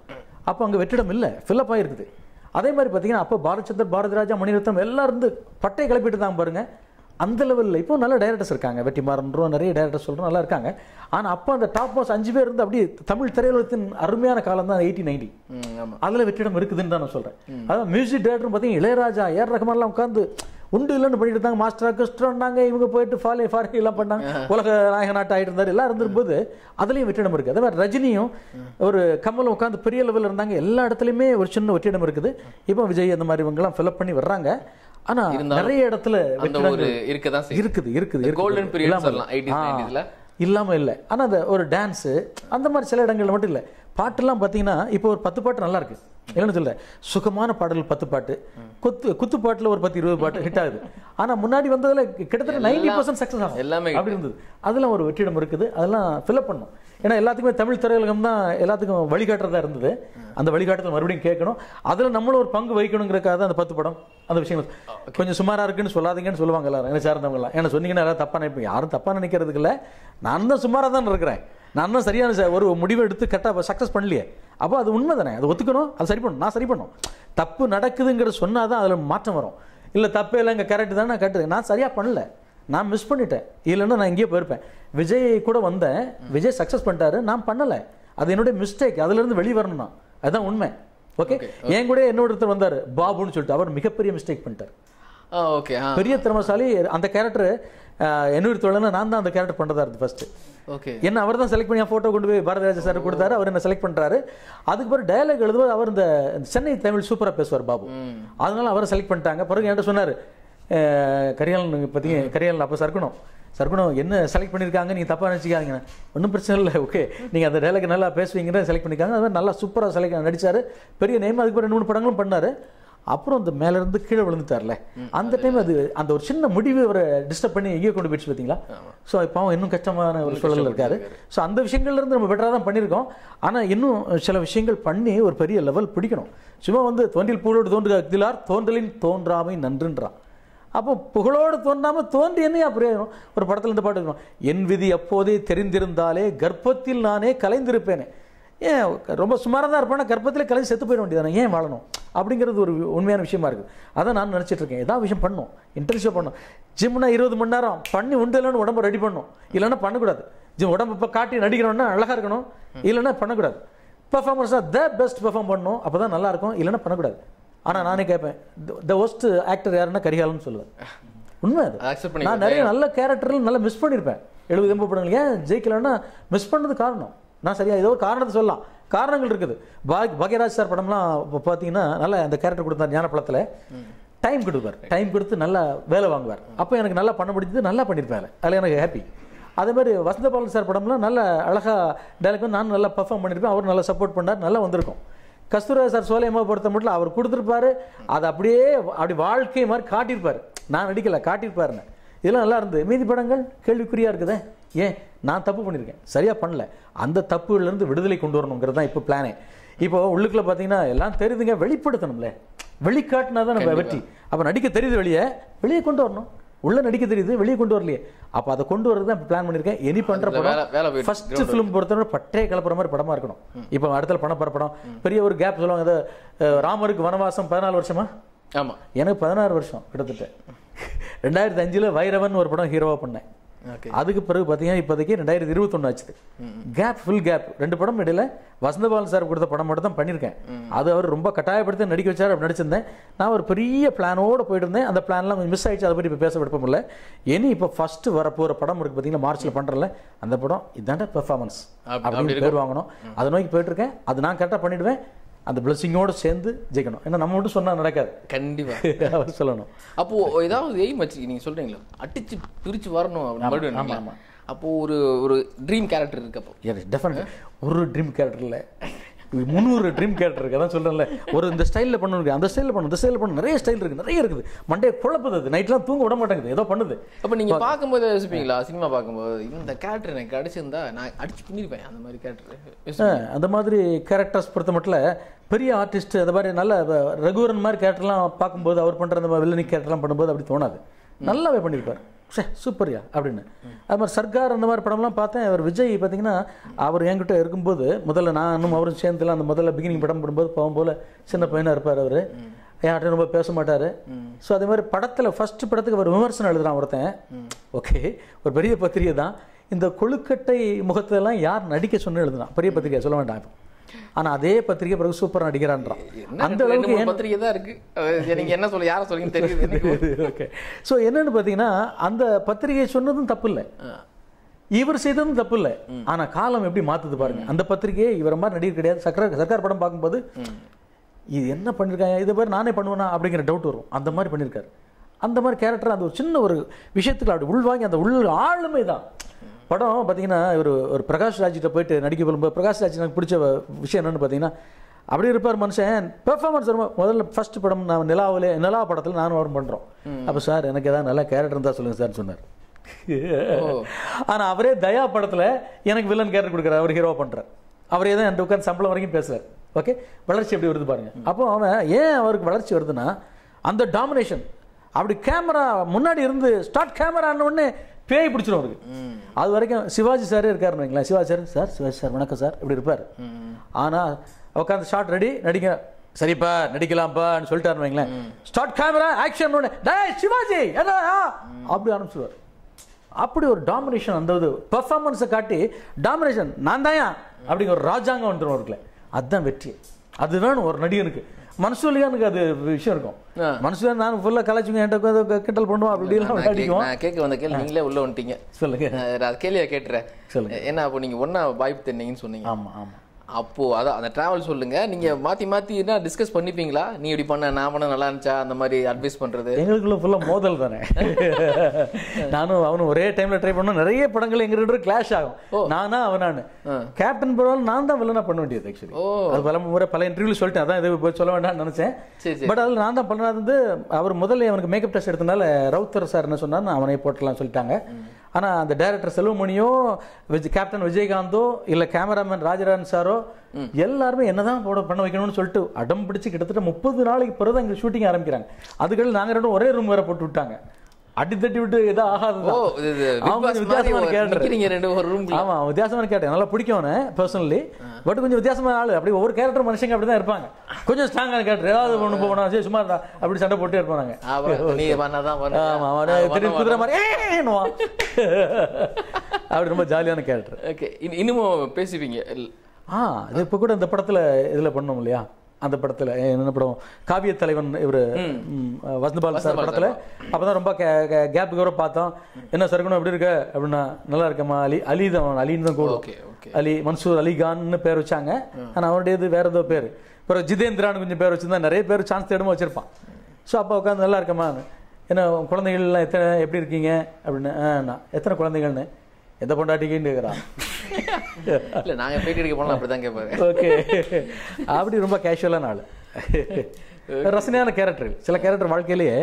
அப்போ அங்கே வெற்றிடம் இல்லை ஃபில்லப் ஆகிருக்குது அதே மாதிரி பார்த்தீங்கன்னா அப்போ பாரதிச்சந்தர் பாரதிராஜா மணிரத்னம் எல்லாருந்து பட்டை கிளப்பிட்டு தான் பாருங்கள் அந்த லெவலில் இப்போ நல்ல டைரக்டர்ஸ் இருக்காங்க வெற்றிமாறன்றோம் நிறைய டைரக்டர் சொல்கிறோம் நல்லா இருக்காங்க ஆனால் அப்போ அந்த டாப் மோஸ்ட் அஞ்சு பேர் இருந்து அப்படியே தமிழ் திரையுலகத்தின் அருமையான காலம் தான் எயிட்டி நைன்டி அதில் வெற்றிடம் இருக்குதுன்னு தான் நான் சொல்கிறேன் அதான் மியூசிக் டைரக்டர் பார்த்தீங்கன்னா இளையராஜா ஏர் ரகமானலாம் உட்காந்து உண்டு இல்லைன்னு பண்ணிட்டு இருந்தாங்க மாஸ்டர் ஆர்கெஸ்ட்ரான்னாங்க இவங்க போயிட்டு ஃபாலே ஃபாரி எல்லாம் பண்ணாங்க உலக நாயக நாட்டு ஆகிட்டு இருந்தார் எல்லாம் இருந்திருக்கும்போது அதுலேயும் வெற்றிடம் இருக்குது அதே மாதிரி ரஜினியும் ஒரு கமலும் உட்காந்து பெரிய லெவலில் இருந்தாங்க எல்லா இடத்துலையுமே ஒரு சின்ன வெற்றிடம் இருக்குது இப்போ விஜய் அந்த மாதிரி இவங்கெல்லாம் ஃபில்அப் பண்ணி வர்றாங்க ஆனா நிறைய இடத்துல அந்த ஒரு இருக்குது இருக்குது கோல்டன் பீரியட் சொல்லலாம் எயிட்டிஸ்ல இல்லாமல் இல்லை ஆனால் அந்த ஒரு டான்ஸு அந்த மாதிரி சில இடங்கள்ல மட்டும் இல்லை பாட்டுலாம் பார்த்தீங்கன்னா இப்போ ஒரு பத்து பாட்டு நல்லா இருக்கு இல்லைன்னு சொல்ல சுகமான பாடல் பத்து பாட்டு குத்து குத்து பாட்டில் ஒரு பத்து இருபது பாட்டு ஹிட் ஆகுது ஆனால் முன்னாடி வந்ததுல கிட்டத்தட்ட நைன்டி பர்சன்ட் சக்ஸஸ் ஆகும் எல்லாமே அப்படி இருந்தது அதெல்லாம் ஒரு வெற்றிடம் இருக்குது அதெல்லாம் ஃபில்அப் பண்ணும் ஏன்னா எல்லாத்துக்குமே தமிழ் திரையுலகம் தான் எல்லாத்துக்கும் வழிகாட்டுறதா இருந்தது அந்த வழிகாட்டத்தை மறுபடியும் கேட்கணும் அதில் நம்மளும் ஒரு பங்கு வகிக்கணுங்கிறக்காக தான் அந்த பத்து படம் அந்த விஷயங்கள் கொஞ்சம் சுமாராக இருக்குன்னு சொல்லாதீங்கன்னு சொல்லுவாங்க எல்லாரும் என்ன சார்ந்தவங்களாம் ஏன்னா சொன்னீங்கன்னா எல்லாரும் தப்பாக நினைப்பீங்க யாரும் தப்பாக நினைக்கிறதுக்கு இல்லை நான் தான் சுமாராக தான் இருக்கிறேன் நான் தான் சரியான ஒரு முடிவை எடுத்து கரெக்டாக சக்ஸஸ் பண்ணலையே அப்போ அது உண்மை தானே அது ஒத்துக்கணும் அது சரி பண்ணணும் நான் சரி பண்ணும் தப்பு நடக்குதுங்கிறத சொன்னால் தான் அதில் மாற்றம் வரும் இல்லை தப்பு இல்லைங்க கரெக்டு தானே கட்டுது நான் சரியாக பண்ணல நான் மிஸ் பண்ணிட்டேன் இல்லைன்னா நான் இங்கேயே போயிருப்பேன் விஜய் கூட வந்தேன் விஜய் சக்ஸஸ் பண்ணிட்டாரு நான் பண்ணலை அது என்னுடைய மிஸ்டேக் அதுலேருந்து வெளியே வரணும்னா அதுதான் உண்மை ஓகே என் கூட என்னோட ஒருத்தர் வந்தார் பாபுன்னு சொல்லிட்டு அவர் மிகப்பெரிய மிஸ்டேக் பண்ணிட்டார் ஓகே பெரிய திறமசாலி அந்த கேரக்டர் என்னூர் தோழனா நான் தான் அந்த கேரக்டர் பண்ணுறதா இருந்து ஃபர்ஸ்ட் ஓகே என்ன அவர் தான் செலக்ட் பண்ணி ஃபோட்டோ கொண்டு போய் பாரதராஜ சார் கொடுத்தாரு அவர் என்ன செலக்ட் பண்ணுறாரு அதுக்கு பிறகு டயலாக் எழுதுவது அவர் இந்த சென்னை தமிழ் சூப்பராக பேசுவார் பாபு அதனால அவரை செலக்ட் பண்ணிட்டாங்க பிறகு என்கிட்ட சொன்னார் கரிகாலன் பற்றி கரிகாலன் அப்போ சர்க்கணும் சர்க்கணும் என்ன செலக்ட் பண்ணியிருக்காங்க நீங்கள் தப்பாக நினச்சிக்காதீங்க ஒன்றும் பிரச்சனை இல்லை ஓகே நீங்கள் அந்த டேலக்கு நல்லா பேசுவீங்கன்னு செலக்ட் பண்ணியிருக்காங்க அது நல்லா சூப்பராக செலக்ட் நடித்தார் பெரிய நேம் அதுக்கு ரெண்டு மூணு படங்களும் பண்ணார் அப்புறம் அந்த மேலேருந்து கீழே விழுந்துட்டார்ல அந்த டைம் அது அந்த ஒரு சின்ன முடிவு அவரை டிஸ்டர்ப் பண்ணி எங்கேயோ கொண்டு போயிடுச்சு பார்த்தீங்களா ஸோ அவன் இன்னும் கஷ்டமான ஒரு சூழலில் இருக்காரு ஸோ அந்த விஷயங்கள்லேருந்து நம்ம பெட்டராக தான் பண்ணியிருக்கோம் ஆனால் இன்னும் சில விஷயங்கள் பண்ணி ஒரு பெரிய லெவல் பிடிக்கணும் சும்மா வந்து தோன்றில் பூலோடு தோன்று தோன்றலின் தோன்றாமை நன்றுன்றான் அப்போ புகழோடு தோன்றாமல் தோன்றி என்னையா பிரயோஜனம் ஒரு படத்தில் இருந்து பாட்டு என் விதி அப்போதே தெரிந்திருந்தாலே கர்ப்பத்தில் நானே கலைந்திருப்பேனே ஏன் ரொம்ப சுமாராக தான் இருப்பேன் கர்ப்பத்தில் கலைஞ்சு செத்து போயிட வேண்டியதான ஏன் வாழணும் அப்படிங்கிறது ஒரு உண்மையான விஷயமா இருக்குது அதை நான் நினச்சிட்டு இருக்கேன் ஏதாவது விஷயம் பண்ணும் இன்டர்வியூ பண்ணும் ஜிம்னா இருபது மணி நேரம் பண்ணி உண்டு இல்லைன்னு உடம்பு ரெடி பண்ணும் இல்லைன்னா பண்ணக்கூடாது ஜிம் உடம்பு இப்போ காட்டி நடிக்கணும்னா அழகாக இருக்கணும் இல்லைன்னா பண்ணக்கூடாது பெர்ஃபார்மன்ஸ்னால் த பெஸ்ட் பெர்ஃபார்ம் பண்ணணும் அப்போ தான் நல்லாயிருக்கும் இல்லைன்னா பண்ணக்கூடாது ஆனால் நானே கேட்பேன் த ஒஸ்ட் ஆக்டர் யாருன்னா கரிகாலம்னு சொல்லுவேன் உண்மை அது நான் நிறைய நல்ல கேரக்டர்கள் நல்லா மிஸ் பண்ணியிருப்பேன் எழுபது எண்பது படங்கள் ஏன் ஜெயிக்கலன்னா மிஸ் பண்ணது காரணம் நான் சரியா ஏதோ காரணத்தை சொல்லலாம் காரணங்கள் இருக்குது பாக் பாக்யராஜ் சார் படம்லாம் இப்போ பார்த்தீங்கன்னா நல்லா அந்த கேரக்டர் கொடுத்தார் ஞான படத்தில் டைம் கொடுப்பார் டைம் கொடுத்து நல்லா வேலை வாங்குவார் அப்போ எனக்கு நல்லா பண்ண முடிஞ்சது நல்லா பண்ணியிருப்பாரு அதில் எனக்கு ஹாப்பி அதே மாதிரி வசந்தபாலன் சார் படம்லாம் நல்ல அழகாக டைலாக் நான் நல்லா பர்ஃபார்ம் பண்ணியிருப்பேன் அவர் நல்லா சப்போர்ட் பண்ணார் நல்லா வந்திருக்கும் கஸ்தூரா சார் சோலையம்மா பொறுத்த மட்டும் அவர் கொடுத்துருப்பாரு அதை அப்படியே அப்படி வாழ்க்கை மாதிரி காட்டியிருப்பார் நான் நடிக்கலை காட்டியிருப்பாருன்னு இதெல்லாம் நல்லா இருந்தது மீதி படங்கள் கேள்விக்குறியாக இருக்குதே ஏன் நான் தப்பு பண்ணியிருக்கேன் சரியாக பண்ணல அந்த தப்புலேருந்து விடுதலை கொண்டு வரணுங்கிறது தான் இப்போ பிளானே இப்போ உள்ளுக்குள்ளே பார்த்தீங்கன்னா எல்லாம் தெரியுதுங்க வெளிப்படுத்தணும்ல வெளிக்காட்டினா தான் நம்ம வெற்றி அப்போ நடிக்க தெரியுது வெளியே வெளியே கொண்டு வரணும் உள்ள நடிக்க தெரியுது வெளியே கொண்டு வரலையே அப்போ அதை கொண்டு வரது தான் பிளான் பண்ணிருக்கேன் எனி பண்ற படம் ஃபர்ஸ்ட் ஃபிலிம் பொறுத்தவரை பட்டே கலப்புற மாதிரி படமா இருக்கணும் இப்போ அடுத்த பணம் பரப்படம் படம் பெரிய ஒரு கேப் சொல்லுவாங்க ராமருக்கு வனவாசம் பதினாலு வருஷமா ஆமா எனக்கு பதினாறு வருஷம் கிட்டத்தட்ட ரெண்டாயிரத்தி அஞ்சுல வைரவன் ஒரு படம் ஹீரோவா பண்ணேன் அதுக்கு பிறகு பார்த்தீங்கன்னா இப்போதைக்கு ரெண்டாயிரத்தி இருபத்தொன்று ஆச்சு கேப் ஃபுல் கேப் ரெண்டு படம் இடையில வசந்தபாலன் சார் கொடுத்த படம் மட்டும் தான் பண்ணியிருக்கேன் அது அவர் ரொம்ப கட்டாயப்படுத்தி நடிக்க வச்சார் அப்படி நடிச்சிருந்தேன் நான் ஒரு பெரிய பிளானோடு போயிட்டு இருந்தேன் அந்த பிளான்லாம் கொஞ்சம் மிஸ் ஆயிடுச்சு அதை பற்றி இப்போ பேச விருப்பம் இல்லை இனி இப்போ ஃபர்ஸ்ட் வரப்போகிற படம் இருக்கு பார்த்தீங்கன்னா மார்ச்ல பண்ணுறல அந்த படம் இதாண்ட பெர்ஃபார்மன்ஸ் அப்படின்னு பேர் வாங்கணும் அதை நோக்கி போயிட்டு இருக்கேன் அது நான் கரெக்டாக பண்ணிடுவேன் அந்த பிளெஸிங்கோடு சேர்ந்து ஜெயிக்கணும் ஏன்னா நம்ம மட்டும் சொன்னால் நடக்காது கண்டிப்பாக அவர் சொல்லணும் அப்போது ஏதாவது எய்ம் வச்சு நீங்கள் சொல்கிறீங்களா அடிச்சு பிரித்து வரணும் அப்படின்னு அப்போது ஒரு ஒரு ட்ரீம் கேரக்டர் இருக்கப்போ டெஃபினட் ஒரு ட்ரீம் கேரக்டர் இல்லை முந்நூறு ட்ரீம் கேரக்டர் இருக்குது அதான் சொல்கிறேன்ல ஒரு இந்த ஸ்டைலில் பண்ணுங்க அந்த ஸ்டைலில் பண்ணணும் இந்த ஸ்டைலில் பண்ணணும் நிறைய ஸ்டைல் இருக்குது நிறைய இருக்குது மண்டே குழப்பது அது நைட்லாம் தூங்க விட மாட்டேங்குது ஏதோ பண்ணுது அப்போ நீங்கள் பார்க்கும்போது யோசிப்பீங்களா சினிமா பார்க்கும்போது இந்த கேரக்டர் எனக்கு கிடச்சிருந்தா நான் அடிச்சு பண்ணியிருப்பேன் அந்த மாதிரி கேரக்டர் அந்த மாதிரி கேரக்டர்ஸ் பொறுத்த மட்டும் பெரிய ஆர்டிஸ்ட் அது மாதிரி நல்ல ரகுவரன் மாதிரி கேரக்டர்லாம் பார்க்கும்போது அவர் பண்ணுற அந்த வில்லனி கேரக்டர்லாம் பண்ணும்போது அப்படி தோணாது நல்லாவே பண்ணியிருப்பார் சே சூப்பர்யா அப்படின்னு அது மாதிரி சர்க்கார் அந்த மாதிரி படம்லாம் பார்த்தேன் அவர் விஜய் பார்த்தீங்கன்னா அவர் என்கிட்ட இருக்கும்போது முதல்ல நானும் அவரும் சேர்ந்துலாம் அந்த முதல்ல பிகினிங் படம் போடும்போது போகும் சின்ன பையனாக இருப்பார் அவர் என்கிட்ட ரொம்ப பேச மாட்டார் ஸோ அதே மாதிரி படத்தில் ஃபஸ்ட்டு படத்துக்கு அவர் விமர்சனம் எழுதுகிறான் ஒருத்தன் ஓகே ஒரு பெரிய பத்திரிகை தான் இந்த கொழுக்கட்டை முகத்திலலாம் யார் நடிக்க சொன்னு எழுதுனான் பெரிய பத்திரிகை சொல்ல வேண்டாம் இப்போ ஆனால் அதே பத்திரிகை பிறகு சூப்பர் நடிகரான்றான் அந்த அளவுக்கு பத்திரிகை தான் என்ன சொல்ல யாரை சொல்லுங்க தெரியுது ஓகே ஸோ பார்த்தீங்கன்னா அந்த பத்திரிகை சொன்னதும் தப்பு இல்லை இவர் செய்ததும் தப்பு இல்லை ஆனால் காலம் எப்படி மாற்றுது பாருங்க அந்த பத்திரிகையை இவர மாதிரி நடிகர் கிடையாது சர்க்கார் சர்க்கார் படம் பார்க்கும்போது இது என்ன பண்ணியிருக்காங்க இதை பேர் நானே பண்ணுவேனா அப்படிங்கிற டவுட் வரும் அந்த மாதிரி பண்ணியிருக்காரு அந்த மாதிரி கேரக்டர் அந்த ஒரு சின்ன ஒரு விஷயத்துக்கு அப்படி உள்வாங்கி அந்த உள்ள ஆளுமை தான் படம் பார்த்தீங்கன்னா இவர் ஒரு பிரகாஷ் ராஜிட்ட போயிட்டு நடிக்க போகும்போது பிரகாஷ் ராஜ் எனக்கு பிடிச்ச விஷயம் என்னென்னு பார்த்தீங்கன்னா அப்படி இருப்பார் மனுஷன் பெர்ஃபார்மன்ஸ் ரொம்ப முதல்ல ஃபர்ஸ்ட் படம் நான் நிலாவில் நிலா படத்தில் நானும் அவரும் பண்ணுறோம் அப்போ சார் எனக்கு எதாவது நல்லா கேரக்டர் இருந்தால் சொல்லுங்கள் சார் சொன்னார் ஆனால் அவரே தயா படத்தில் எனக்கு வில்லன் கேரக்டர் கொடுக்குறாரு அவர் ஹீரோ பண்ணுறார் அவரே தான் என் உட்காந்து சம்பளம் வரைக்கும் பேசுகிறார் ஓகே வளர்ச்சி எப்படி வருது பாருங்கள் அப்போ அவன் ஏன் அவருக்கு வளர்ச்சி வருதுன்னா அந்த டாமினேஷன் அப்படி கேமரா முன்னாடி இருந்து ஸ்டார்ட் கேமரான ஒன்று பேய் பிடிச்சிடும் அவருக்கு அது வரைக்கும் சிவாஜி சார் இருக்காருன்னு வைங்களேன் Sivaji sir sir Sivaji sir வணக்கம் சார் இப்படி இருப்பார் ஆனால் உட்காந்து ஷார்ட் ரெடி நடிங்க சரிப்பா நடிக்கலாம்ப்பான்னு சொல்லிட்டாருன்னு வைங்களேன் ஸ்டார்ட் கேமரா ஆக்ஷன் டே சிவாஜி என்ன அப்படி ஆரம்பிச்சிடுவார் அப்படி ஒரு டாமினேஷன் அந்த இது பெர்ஃபார்மன்ஸை காட்டி டாமினேஷன் நான் தான் அப்படிங்கிற ஒரு ராஜாங்கம் வந்துடும் அவருக்குள்ள அதுதான் வெற்றி அதுதான் ஒரு நடிகனுக்கு மனசுலியானுக்கு அது விஷயம் இருக்கும் மனசுல நான் ஃபுல்லா கலாச்சுங்க என்கிட்ட கிண்டல் பண்ணுவோம் அப்படிலாம் விளையாடிக்குவோம் கேட்க வந்த கேள்வி நீங்களே உள்ள வந்துட்டீங்க சொல்லுங்க கேள்வியை கேட்டுறேன் சொல்லுங்க ஏன்னா அப்போ நீங்க ஒன்னா வாய்ப்பு தந்தீங்கன்னு சொன்னீங்க ஆமா ஆமா அப்போது அதான் அந்த ட்ராவல் சொல்லுங்கள் நீங்கள் மாற்றி மாத்தி என்ன டிஸ்கஸ் பண்ணிப்பீங்களா நீ இப்படி பண்ண நான் பண்ண நல்லா இருந்துச்சா அந்த மாதிரி அட்வைஸ் பண்ணுறது எங்களுக்குள்ள ஃபுல்லாக மோதல் தானே நானும் அவனும் ஒரே டைமில் ட்ரை பண்ணோம் நிறைய படங்கள் எங்க ரெண்டு கிளாஷ் ஆகும் நானா அவனானு கேப்டன் பரவாயில்ல நான் தான் வில்லனா பண்ண வேண்டியது ஆக்சுவலி ஓ அது பல முறை பல இன்டர்வியூ சொல்லிட்டேன் அதான் இது போய் சொல்ல வேண்டாம்னு நினச்சேன் பட் அதில் நான் தான் பண்ணாதது அவர் முதல்ல அவனுக்கு மேக்கப் டெஸ்ட் எடுத்தனால ரவுத்தர் சார் என்ன சொன்னார் அவனை போட்டலாம் சொல்லிட்டாங்க ஆனால் அந்த டைரக்டர் செல்வமணியோ விஜய் கேப்டன் விஜயகாந்தோ இல்லை கேமராமேன் ராஜராஜன் சாரோ எல்லாருமே என்னதான் போட பண்ண வைக்கணும்னு சொல்லிட்டு அடம் பிடிச்சி கிட்டத்தட்ட முப்பது நாளைக்கு பிறகு இங்கே ஷூட்டிங் ஆரம்பிக்கிறாங்க அதுக்கெல்லாம் நாங்கள் ரெண்டும் ஒரே ரூம் வேற போட்டு விட்டாங்க அடி தட்டி விட்டு ஏதோ வித்தியாசமான ஆமா வித்தியாசமான நல்லா பிடிக்கும் பர்சனலி பட் கொஞ்சம் வித்தியாசமான அப்படி கேரக்டர் மனுஷங்க இருப்பாங்க கொஞ்சம் ஸ்ட்ராங்கான ஏதாவது இருந்தா அப்படி சண்டை இருப்பாங்க அப்படி ரொம்ப ஜாலியான கேரக்டர் ஓகே இன்னமும் பேசுவீங்க கூட இந்த பண்ணோம் இல்லையா அந்த படத்தில் என்ன படம் காவிய தலைவன் இவர் வசந்தபால் சார் படத்தில் அப்போ தான் ரொம்ப கேப்புக்கு கூட பார்த்தோம் என்ன சருக்கணும் எப்படி இருக்க அப்படின்னா நல்லா இருக்கம்மா அலி அலி தான் அலின்னு தான் கூட அலி மன்சூர் அலிகான்னு பேர் வச்சாங்க ஆனால் இது வேற ஏதோ பேர் அப்புறம் ஜிதேந்திரான்னு கொஞ்சம் பேர் வச்சுருந்தா நிறைய பேர் சான்ஸ் தேடமாக வச்சிருப்பான் ஸோ அப்போ உட்காந்து நல்லா இருக்கம்மா ஏன்னா குழந்தைகள்லாம் எத்தனை எப்படி இருக்கீங்க அப்படின்னு எத்தனை குழந்தைகள்னு எந்த பொண்டாட்டிக்கின்னு கேட்குறான் இல்லை நாங்கள் பேட்டி அடிக்க போனால் அப்படி தான் கேட்பாரு ஓகே அப்படி ரொம்ப கேஷுவலான ஆள் ரசனையான கேரக்டர் சில கேரக்டர் வாழ்க்கையிலேயே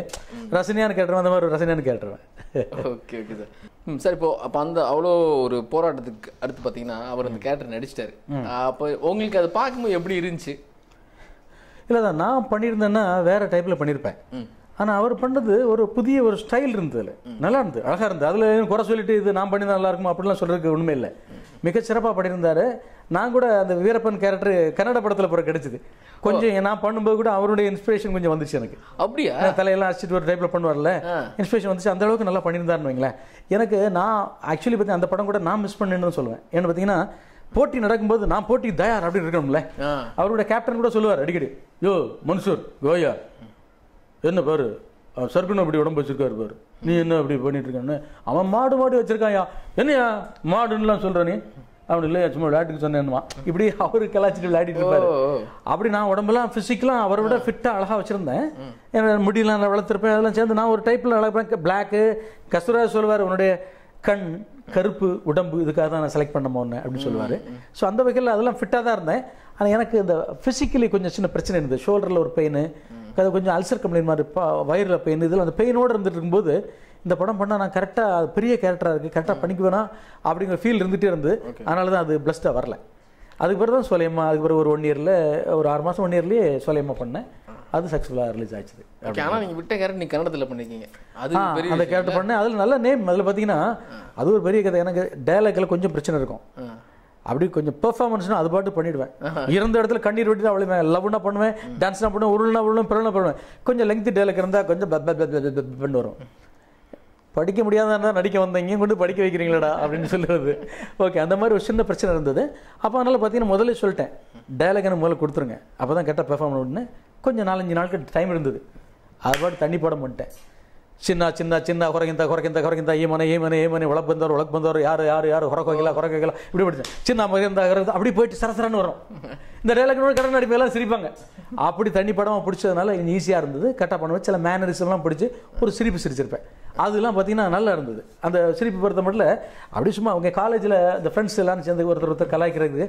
ரசனையான கேரக்டர் அந்த மாதிரி ரசனையான கேரக்டர் ஓகே ஓகே சார் ம் சார் இப்போ அப்போ அந்த அவ்வளோ ஒரு போராட்டத்துக்கு அடுத்து பார்த்தீங்கன்னா அவர் அந்த கேரக்டர் நடிச்சிட்டாரு அப்போ உங்களுக்கு அதை பார்க்கும்போது எப்படி இருந்துச்சு இல்லை தான் நான் பண்ணியிருந்தேன்னா வேறு டைப்பில் பண்ணியிருப்பேன் ஆனால் அவர் பண்ணது ஒரு புதிய ஒரு ஸ்டைல் இருந்தது நல்லா இருந்தது அழகாக இருந்தது அதில் குறை சொல்லிட்டு இது நான் பண்ணி நல்லா இருக்குமா அப்படிலாம் சொல்கிறதுக்கு உண்மை இல்லை மிக சிறப்பாக பண்ணியிருந்தார் நான் கூட அந்த வீரப்பன் கேரக்டர் கன்னட படத்தில் பிற கிடைச்சிது கொஞ்சம் நான் பண்ணும்போது கூட அவருடைய இன்ஸ்பிரேஷன் கொஞ்சம் வந்துச்சு எனக்கு அப்படியா தலையெல்லாம் அடிச்சுட்டு ஒரு டைப்பில் பண்ணுவார்ல இன்ஸ்பிரேஷன் வந்துச்சு அந்த அளவுக்கு நல்லா பண்ணியிருந்தாருன்னு வைங்களேன் எனக்கு நான் ஆக்சுவலி பார்த்தீங்கன்னா அந்த படம் கூட நான் மிஸ் பண்ணேன்னு சொல்லுவேன் ஏன்னு பார்த்தீங்கன்னா போட்டி நடக்கும்போது நான் போட்டி தயார் அப்படின்னு இருக்கணும்ல அவரோட கேப்டன் கூட சொல்லுவார் அடிக்கடி யோ மன்சூர் கோயா என்ன பாரு சர்க்குன்னு அப்படி உடம்பு வச்சிருக்காரு பாரு நீ என்ன அப்படி பண்ணிட்டு இருக்கான்னு அவன் மாடு மாடு வச்சிருக்கான் யா என்னையா மாடுன்னுலாம் சொல்ற நீ அவனு இல்லை சும்மா விளையாட்டுக்கு சொன்னேன்னுவான் இப்படி அவரு கலாச்சிட்டு விளையாடிட்டு இருப்பாரு அப்படி நான் உடம்புலாம் பிசிக்கலாம் அவரை விட ஃபிட்டாக அழகாக என்ன முடியலாம் நான் வளர்த்துருப்பேன் அதெல்லாம் சேர்ந்து நான் ஒரு டைப்பில் அழகாக பிளாக்கு கஸ்தூரா சொல்லுவார் உன்னுடைய கண் கருப்பு உடம்பு இதுக்காக தான் நான் செலக்ட் பண்ண போனேன் அப்படின்னு சொல்லுவார் ஸோ அந்த வகையில் அதெல்லாம் ஃபிட்டாக தான் இருந்தேன் ஆனால் எனக்கு இந்த ஃபிசிக்கலி கொஞ்சம் சின்ன பிரச்சனை இருந்தது ஷோல்டரில் ஒரு பெயின் அது கொஞ்சம் அல்சர் கம்ப்ளைண்ட் மாதிரி இப்போ வயிறில் பெயின் இதில் அந்த பெயினோடு இருந்துட்டு இருக்கும்போது இந்த படம் பண்ணால் நான் கரெக்டாக பெரிய கேரக்டராக இருக்குது கரெக்டாக பண்ணிக்குவேனா அப்படிங்கிற ஃபீல் இருந்துகிட்டே இருந்து அதனால தான் அது பிளஸ்டாக வரல அதுக்கு பிறகு தான் சோலையம்மா அதுக்கு பிறகு ஒரு ஒன் இயரில் ஒரு ஆறு மாதம் ஒன் இயர்லேயே சோலையம்மா பண்ணேன் அது சக்ஸஸ்ஃபுல்லாக ரிலீஸ் ஆச்சு ஓகே ஆனால் நீங்கள் விட்ட கேரக்டர் நீங்கள் கன்னடத்தில் பண்ணிருக்கீங்க அது அந்த கேரக்டர் பண்ணேன் அதில் நல்ல நேம் அதில் பார்த்தீங்கன்னா அது ஒரு பெரிய கதை எனக்கு டயலாக்கில் கொஞ்சம் பிரச்சனை இருக்கும் அப்படி கொஞ்சம் பெர்ஃபார்மன்ஸ்னா அது பாட்டு பண்ணிடுவேன் இருந்த இடத்துல கண்ணீர் விட்டு அவ்வளோ லவ்னா பண்ணுவேன் டான்ஸ்னா பண்ணுவேன் உருள்னா உருளும் பிறனா பண்ணுவேன் கொஞ்சம் லெங்க்தி டேலக் இருந்தால் கொஞ்சம் பண்ணு வரும் படிக்க முடியாதான் நடிக்க இங்கேயும் கொண்டு படிக்க வைக்கிறீங்களடா அப்படின்னு சொல்லுறது ஓகே அந்த மாதிரி ஒரு சின்ன பிரச்சனை இருந்தது அப்போ அதனால் பார்த்தீங்கன்னா முதல்ல சொல்லிட்டேன் டயலாக் எனக்கு முதல்ல கொடுத்துருங்க அப்போ தான் கரெக்டாக பெர்ஃபார்ம் பண்ணுன்னு கொஞ்சம் நாலஞ்சு நாளுக்கு டைம் இருந்தது அது பாட்டு தண்ணி போட பண்ணிட்டேன் சின்ன சின்ன சின்ன குறைகிந்த குறைகிந்த குறைகிந்த ஈமனை ஈமனை ஈமனை ಮನೆ வந்தவர் உழப்பு வந்தவர் யார் யார் யார் உறக்கம் இல்லை உறக்கம் இப்படி படிச்சு சின்ன மகிழ்ந்த அப்படி போயிட்டு சரசரன்னு வரும் இந்த டேலக்கு கடன் நடிப்பெல்லாம் சிரிப்பாங்க அப்படி தண்ணி படமாக பிடிச்சதுனால எனக்கு ஈஸியாக இருந்தது கரெக்டாக பண்ணுவேன் சில மேனரிசம்லாம் பிடிச்சி ஒரு சிரிப்பு சிரிச்சிருப்பேன் அதெல்லாம் பார்த்தீங்கன்னா நல்லா இருந்தது அந்த சிரிப்பு பொறுத்த மட்டும் அப்படி சும்மா அவங்க காலேஜில் இந்த ஃப்ரெண்ட்ஸ் எல்லாம் சேர்ந்து ஒருத்தர் ஒருத்தர் கலாய்க்கிறது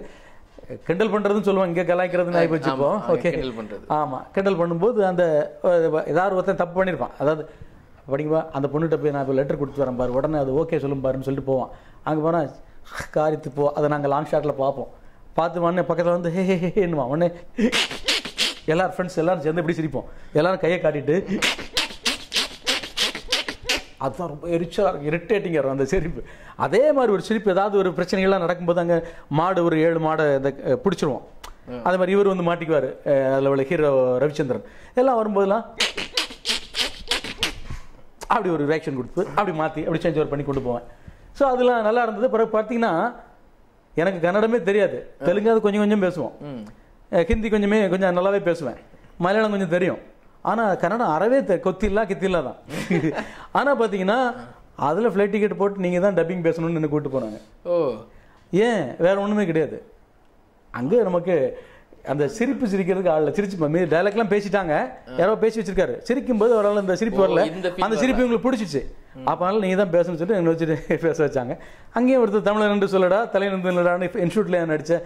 கிண்டல் பண்ணுறதுன்னு சொல்லுவாங்க இங்கே கலாய்க்கிறதுன்னு ஆகி வச்சுப்போம் ஓகே கிண்டல் பண்ணுறது ஆமாம் கிண்டல் பண்ணும்போது அந்த ஏதாவது ஒருத்தன் தப்பு பண்ணியிருப்பான் அதாவது அப்படிங்கும்போது அந்த பொண்ணுகிட்ட போய் நான் இப்போ லெட்டர் கொடுத்து வரேன் பாரு உடனே அது ஓகே சொல்லும் பாருன்னு சொல்லிட்டு போவான் அங்கே போனால் காரித்து போ அதை நாங்கள் லாங் ஷாட்டில் பார்ப்போம் பார்த்து உடனே பக்கத்தில் வந்து ஹே ஹேன்னுவான் உடனே எல்லாரும் ஃப்ரெண்ட்ஸ் எல்லாரும் சேர்ந்து இப்படி சிரிப்போம் எல்லாரும் கையை காட்டிட்டு அதுதான் ரொம்ப எரிச்சலாக இருக்கும் இரிட்டேட்டிங்காக இருக்கும் அந்த சிரிப்பு அதே மாதிரி ஒரு சிரிப்பு ஏதாவது ஒரு பிரச்சனைகள்லாம் நடக்கும்போது அங்கே மாடு ஒரு ஏழு மாடை இந்த பிடிச்சிருவோம் அது மாதிரி இவர் வந்து மாட்டிக்குவார் அதில் உள்ள ஹீரோ ரவிச்சந்திரன் எல்லாம் வரும்போதெல்லாம் அப்படி ஒரு ரியாக்ஷன் கொடுத்து அப்படி மாற்றி அப்படி சேஞ்ச் ஓவர் பண்ணி கொண்டு போவேன் ஸோ அதெல்லாம் நல்லா இருந்தது பிறகு பார்த்தீங்கன்னா எனக்கு கன்னடமே தெரியாது அது கொஞ்சம் கொஞ்சம் பேசுவோம் ஹிந்தி கொஞ்சமே கொஞ்சம் நல்லாவே பேசுவேன் மலையாளம் கொஞ்சம் தெரியும் ஆனால் கன்னடம் அறவே தெ கொத்தில்லா கித்தில்லா தான் ஆனால் பார்த்தீங்கன்னா அதில் ஃப்ளைட் டிக்கெட் போட்டு நீங்கள் தான் டப்பிங் பேசணும்னு என்ன கூப்பிட்டு போனாங்க ஓ ஏன் வேறு ஒன்றுமே கிடையாது அங்கே நமக்கு அந்த சிரிப்பு சிரிக்கிறதுக்கு ஆள் சிரிச்சு மீது டைலாக்லாம் பேசிட்டாங்க யாரோ பேசி வச்சிருக்காரு சிரிக்கும் போது அவரால் இந்த சிரிப்பு வரல அந்த சிரிப்பு உங்களுக்கு பிடிச்சிச்சு அப்பனால நீங்க தான் பேசணும்னு சொல்லிட்டு என்ன வச்சுட்டு பேச வச்சாங்க அங்கேயும் ஒருத்தர் தமிழர் என்று சொல்லடா தலை நின்று இன்ஸ்டியூட்ல நடிச்ச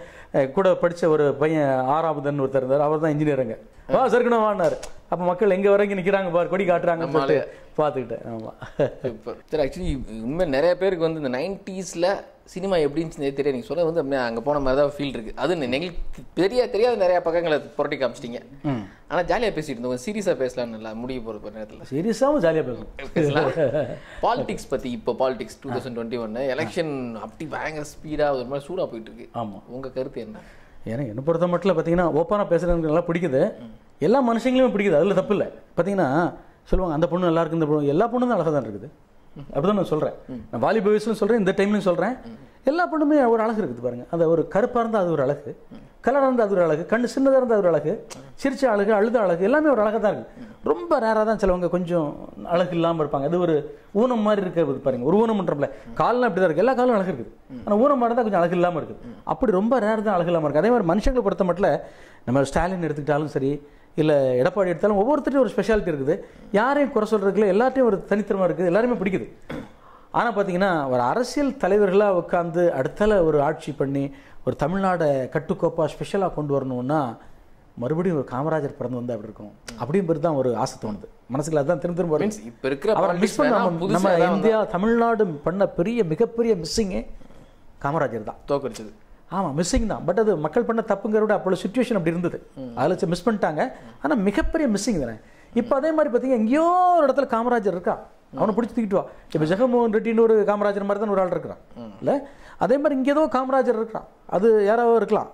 கூட படிச்ச ஒரு பையன் ஆறாவதுன்னு ஒருத்தர் இருந்தார் அவர் தான் இன்ஜினியருங்க வா சருக்கணும் வாடினார் அப்போ மக்கள் எங்கே வரைக்கும் நிக்கிறாங்க பார் கொடி காட்டுறாங்க பார்த்துக்கிட்டேன் ஆமாம் இப்போ சரி ஆக்சுவலி உண்மை நிறைய பேருக்கு வந்து இந்த நைன்ட்டீஸில் சினிமா எப்படி இருந்துச்சுன்னு தெரியாது நீங்கள் சொல்ல வந்து அங்கே போன மாதிரி தான் ஃபீல் இருக்குது அது எங்களுக்கு தெரிய தெரியாத நிறையா பக்கங்களை புரட்டி காமிச்சிட்டிங்க ஆனால் ஜாலியாக பேசிட்டு இருந்தோம் சீரியஸாக பேசலாம்னு இல்லை முடிய போகிற நேரத்தில் சீரியஸாகவும் ஜாலியாக பேசலாம் பேசலாம் பாலிடிக்ஸ் பற்றி இப்போ பாலிடிக்ஸ் டூ தௌசண்ட் டுவெண்ட்டி ஒன்று எலெக்ஷன் அப்படி பயங்கர ஸ்பீடாக ஒரு மாதிரி சூடாக போயிட்டு இருக்கு ஆமாம் உங்கள் கருத்து என்ன ஏன்னா என்ன பொறுத்த மட்டும் பார்த்தீங்கன்னா ஓப்பனாக பேசுகிறவங்க நல்லா பிடிக்குது எல்லா மனுஷங்களுமே பிடிக்குது அதில் தப்பு இல்லை பார்த்தீங்கன்னா சொல்லுவாங்க அந்த பொண்ணு நல்லா இருக்கு இந்த பொண்ணு எல்லா பொண்ணும் தான் அழகாக தான் இருக்குது அப்படிதான் நான் சொல்கிறேன் நான் வாலிப வயசுலையும் சொல்கிறேன் இந்த டைம்லையும் சொல்கிறேன் எல்லா பொண்ணுமே ஒரு அழகு இருக்குது பாருங்கள் அந்த ஒரு கருப்பாக இருந்தால் அது ஒரு அழகு கலராக இருந்தால் அது ஒரு அழகு கண்ணு சின்னதாக இருந்தால் ஒரு அழகு சிரிச்ச அழகு அழுத அழகு எல்லாமே ஒரு அழகாக தான் இருக்குது ரொம்ப ரேராக தான் சிலவங்க கொஞ்சம் அழகு இல்லாமல் இருப்பாங்க அது ஒரு ஊனம் மாதிரி இருக்கிறது பாருங்கள் ஒரு ஊனம் பண்ணுறப்பல காலெலாம் அப்படி தான் இருக்குது எல்லா காலும் அழகு இருக்குது ஆனால் ஊனம் மாதிரி தான் கொஞ்சம் அழகு இல்லாமல் இருக்குது அப்படி ரொம்ப ரேர் தான் அழகு இல்லாமல் இருக்குது அதே மாதிரி மனுஷங்களை பொறுத்த மட்டும் நம்ம ஸ்டாலின் எடுத்துக்கிட்டாலும் சரி இல்லை எடப்பாடி எடுத்தாலும் ஒவ்வொருத்தரையும் ஒரு ஸ்பெஷாலிட்டி இருக்குது யாரையும் குறை சொல்கிறதுக்குல எல்லாத்தையும் ஒரு தனித்திறமாக இருக்குது எல்லாருமே பிடிக்குது ஆனால் பார்த்தீங்கன்னா ஒரு அரசியல் தலைவர்களாக உட்காந்து அடுத்தால ஒரு ஆட்சி பண்ணி ஒரு தமிழ்நாடை கட்டுக்கோப்பாக ஸ்பெஷலாக கொண்டு வரணும்னா மறுபடியும் ஒரு காமராஜர் பிறந்து வந்து அப்படி இருக்கும் பேர் தான் ஒரு ஆசை தோணுது மனசுல அதான் திரும்ப திரும்ப மீன்ஸ் இப்போ இருக்கிற அவரை மிஸ் பண்ண நம்ம இந்தியா தமிழ்நாடு பண்ண பெரிய மிகப்பெரிய மிஸ்ஸிங்கே காமராஜர் தான் தோக்கடிச்சது ஆமாம் மிஸ்ஸிங் தான் பட் அது மக்கள் பண்ண தப்புங்கிற விட அப்போ சுச்சுவேஷன் அப்படி இருந்தது அதில் மிஸ் பண்ணிட்டாங்க ஆனால் மிகப்பெரிய மிஸ்ஸிங் தானே இப்போ அதே மாதிரி பார்த்தீங்கன்னா எங்கேயோ ஒரு இடத்துல காமராஜர் இருக்கா அவனை பிடிச்சி தூக்கிட்டு வா இப்போ ஜெகமோகன் ரெட்டின்னு ஒரு காமராஜர் மாதிரி தான் ஒரு ஆள் இருக்கிறான் இல்லை அதே மாதிரி இங்கே ஏதோ காமராஜர் இருக்கிறான் அது யாரோ இருக்கலாம்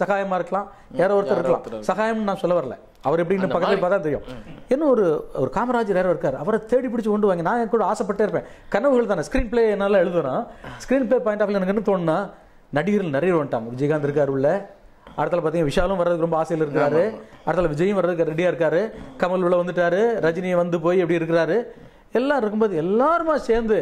சகாயமாக இருக்கலாம் யாரோ ஒருத்தர் இருக்கலாம் சகாயம்னு நான் சொல்ல வரல அவர் எப்படின்னு பக்கத்தில் பார்த்தா தெரியும் இன்னும் ஒரு ஒரு காமராஜர் யாரோ இருக்கார் அவரை தேடி பிடிச்சி கொண்டு வாங்க நான் கூட ஆசைப்பட்டே இருப்பேன் கனவுகள் தானே ஸ்க்ரீன் பிளே என்னால் எழுதுறேன் ஸ்க்ரீன் பிளே பாயிண்ட் ஆஃப் எனக்கு என்ன தோணுன்னா நடிகர்கள் நிறைய வந்துட்டாங்க விஜயகாந்த் இருக்கார் உள்ள அடுத்தால பார்த்தீங்கன்னா விஷாலும் வர்றதுக்கு ரொம்ப ஆசையில் இருக்காரு அடுத்தால விஜயும் வர்றதுக்கு ரெடியாக இருக்காரு கமல் உள்ள வந்துட்டாரு ரஜினி வந்து போய் எப்படி இருக்கிறாரு எல்லாம் இருக்கும்போது எல்லாருமா சேர்ந்து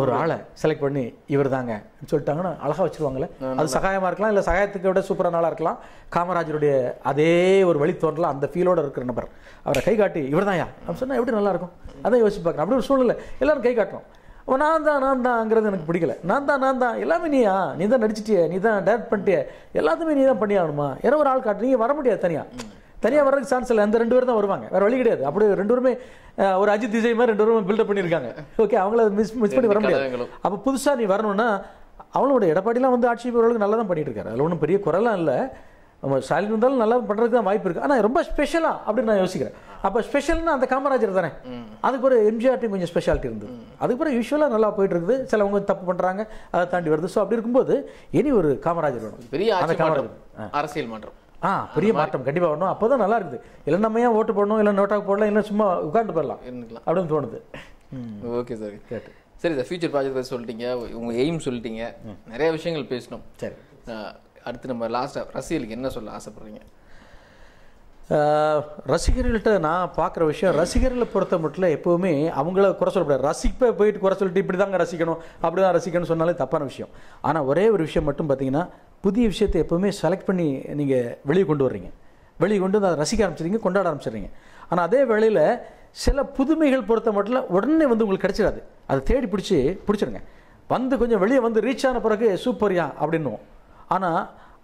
ஒரு ஆளை செலக்ட் பண்ணி இவர் தாங்க சொல்லிட்டாங்கன்னா அழகாக வச்சுருவாங்களே அது சகாயமாக இருக்கலாம் இல்லை சகாயத்துக்கு விட சூப்பராக நாளாக இருக்கலாம் காமராஜருடைய அதே ஒரு வழி தோன்றலாம் அந்த ஃபீலோட இருக்கிற நபர் அவரை கை காட்டி இவர் தான் யா அப்படின்னு சொன்னால் எப்படி நல்லாயிருக்கும் அதான் யோசிச்சு பார்க்குறேன் அப்படி ஒரு சூழ்நிலை எல்லாரும் கை காட்டுறோம் அவன் நான் தான் நான் தான்ங்கிறது எனக்கு பிடிக்கல நான் தான் நான் தான் எல்லாமே நீயா நீ தான் நடிச்சிட்டியே நீ தான் டேரக்ட் பண்ணிட்டிய எல்லாத்தையுமே நீ தான் பண்ணி ஆகணுமா ஏன்னா ஒரு ஆள் காட்டு நீங்கள் வர முடியாது தனியாக தனியாக வர்றதுக்கு சான்ஸ் இல்லை அந்த ரெண்டு பேரும் தான் வருவாங்க வேறு வழி கிடையாது அப்படி ரெண்டு பேருமே ஒரு அஜித் திசை மாதிரி ரெண்டு பேரும் பில்டப் பண்ணியிருக்காங்க ஓகே அவங்கள மிஸ் மிஸ் பண்ணி வர முடியாது அப்போ புதுசாக நீ வரணும்னா அவங்களோட எடப்பாடிலாம் வந்து ஆட்சி பொருளுக்கு நல்லா தான் பண்ணிட்டு இருக்காரு அதில் ஒன்றும் பெரிய குரலாம் இல்லை நம்ம ஸ்டாலின் இருந்தாலும் நல்லா பண்ணுறதுக்கு தான் வாய்ப்பு இருக்குது ஆனால் ரொம்ப ஸ்பெஷலாக அப்படின்னு நான் யோசிக்கிறேன் அப்போ ஸ்பெஷல்னா அந்த காமராஜர் தானே அதுக்கு ஒரு எம்ஜிஆர்டி கொஞ்சம் ஸ்பெஷாலிட்டி இருந்தது அதுக்கப்புறம் பிறகு யூஸ்வலாக நல்லா போயிட்டு இருக்குது சிலவங்க தப்பு பண்ணுறாங்க அதை தாண்டி வருது ஸோ அப்படி இருக்கும்போது இனி ஒரு காமராஜர் வேணும் பெரிய அந்த காமராஜர் அரசியல் மாற்றம் ஆ பெரிய மாற்றம் கண்டிப்பாக வரணும் அப்போ தான் நல்லா இருக்குது இல்லை நம்ம ஏன் ஓட்டு போடணும் இல்லை நோட்டாக போடலாம் இல்லை சும்மா உட்காந்து போடலாம் அப்படின்னு தோணுது ஓகே சார் கேட்டு சரி சார் ஃபியூச்சர் ப்ராஜெக்ட் சொல்லிட்டீங்க உங்கள் எய்ம் சொல்லிட்டீங்க நிறைய விஷயங்கள் பேசணும் சரி அடுத்து நம்ம லாஸ்ட்டாக ரசிகர்களுக்கு என்ன சொல்ல ஆசைப்பட்றீங்க ரசிகர்கள்ட்ட நான் பார்க்குற விஷயம் ரசிகர்களை பொறுத்த மட்டும் எப்போவுமே அவங்கள குறை சொல்லக்கூடாது ரசிப்பை போயிட்டு குறை சொல்லிட்டு இப்படி தாங்க ரசிக்கணும் அப்படி தான் ரசிக்கணும்னு சொன்னாலே தப்பான விஷயம் ஆனால் ஒரே ஒரு விஷயம் மட்டும் பார்த்தீங்கன்னா புதிய விஷயத்தை எப்போவுமே செலக்ட் பண்ணி நீங்கள் வெளியே கொண்டு வர்றீங்க வெளியே கொண்டு வந்து அதை ரசிக்க ஆரம்பிச்சிடுங்க கொண்டாட ஆரம்பிச்சிடுறீங்க ஆனால் அதே வேளையில் சில புதுமைகள் பொறுத்த மட்டும் உடனே வந்து உங்களுக்கு கிடச்சிடாது அதை தேடி பிடிச்சி பிடிச்சிருங்க வந்து கொஞ்சம் வெளியே வந்து ரீச் ஆன பிறகு சூப்பர்யா அப்படின்னுவோம் ஆனால்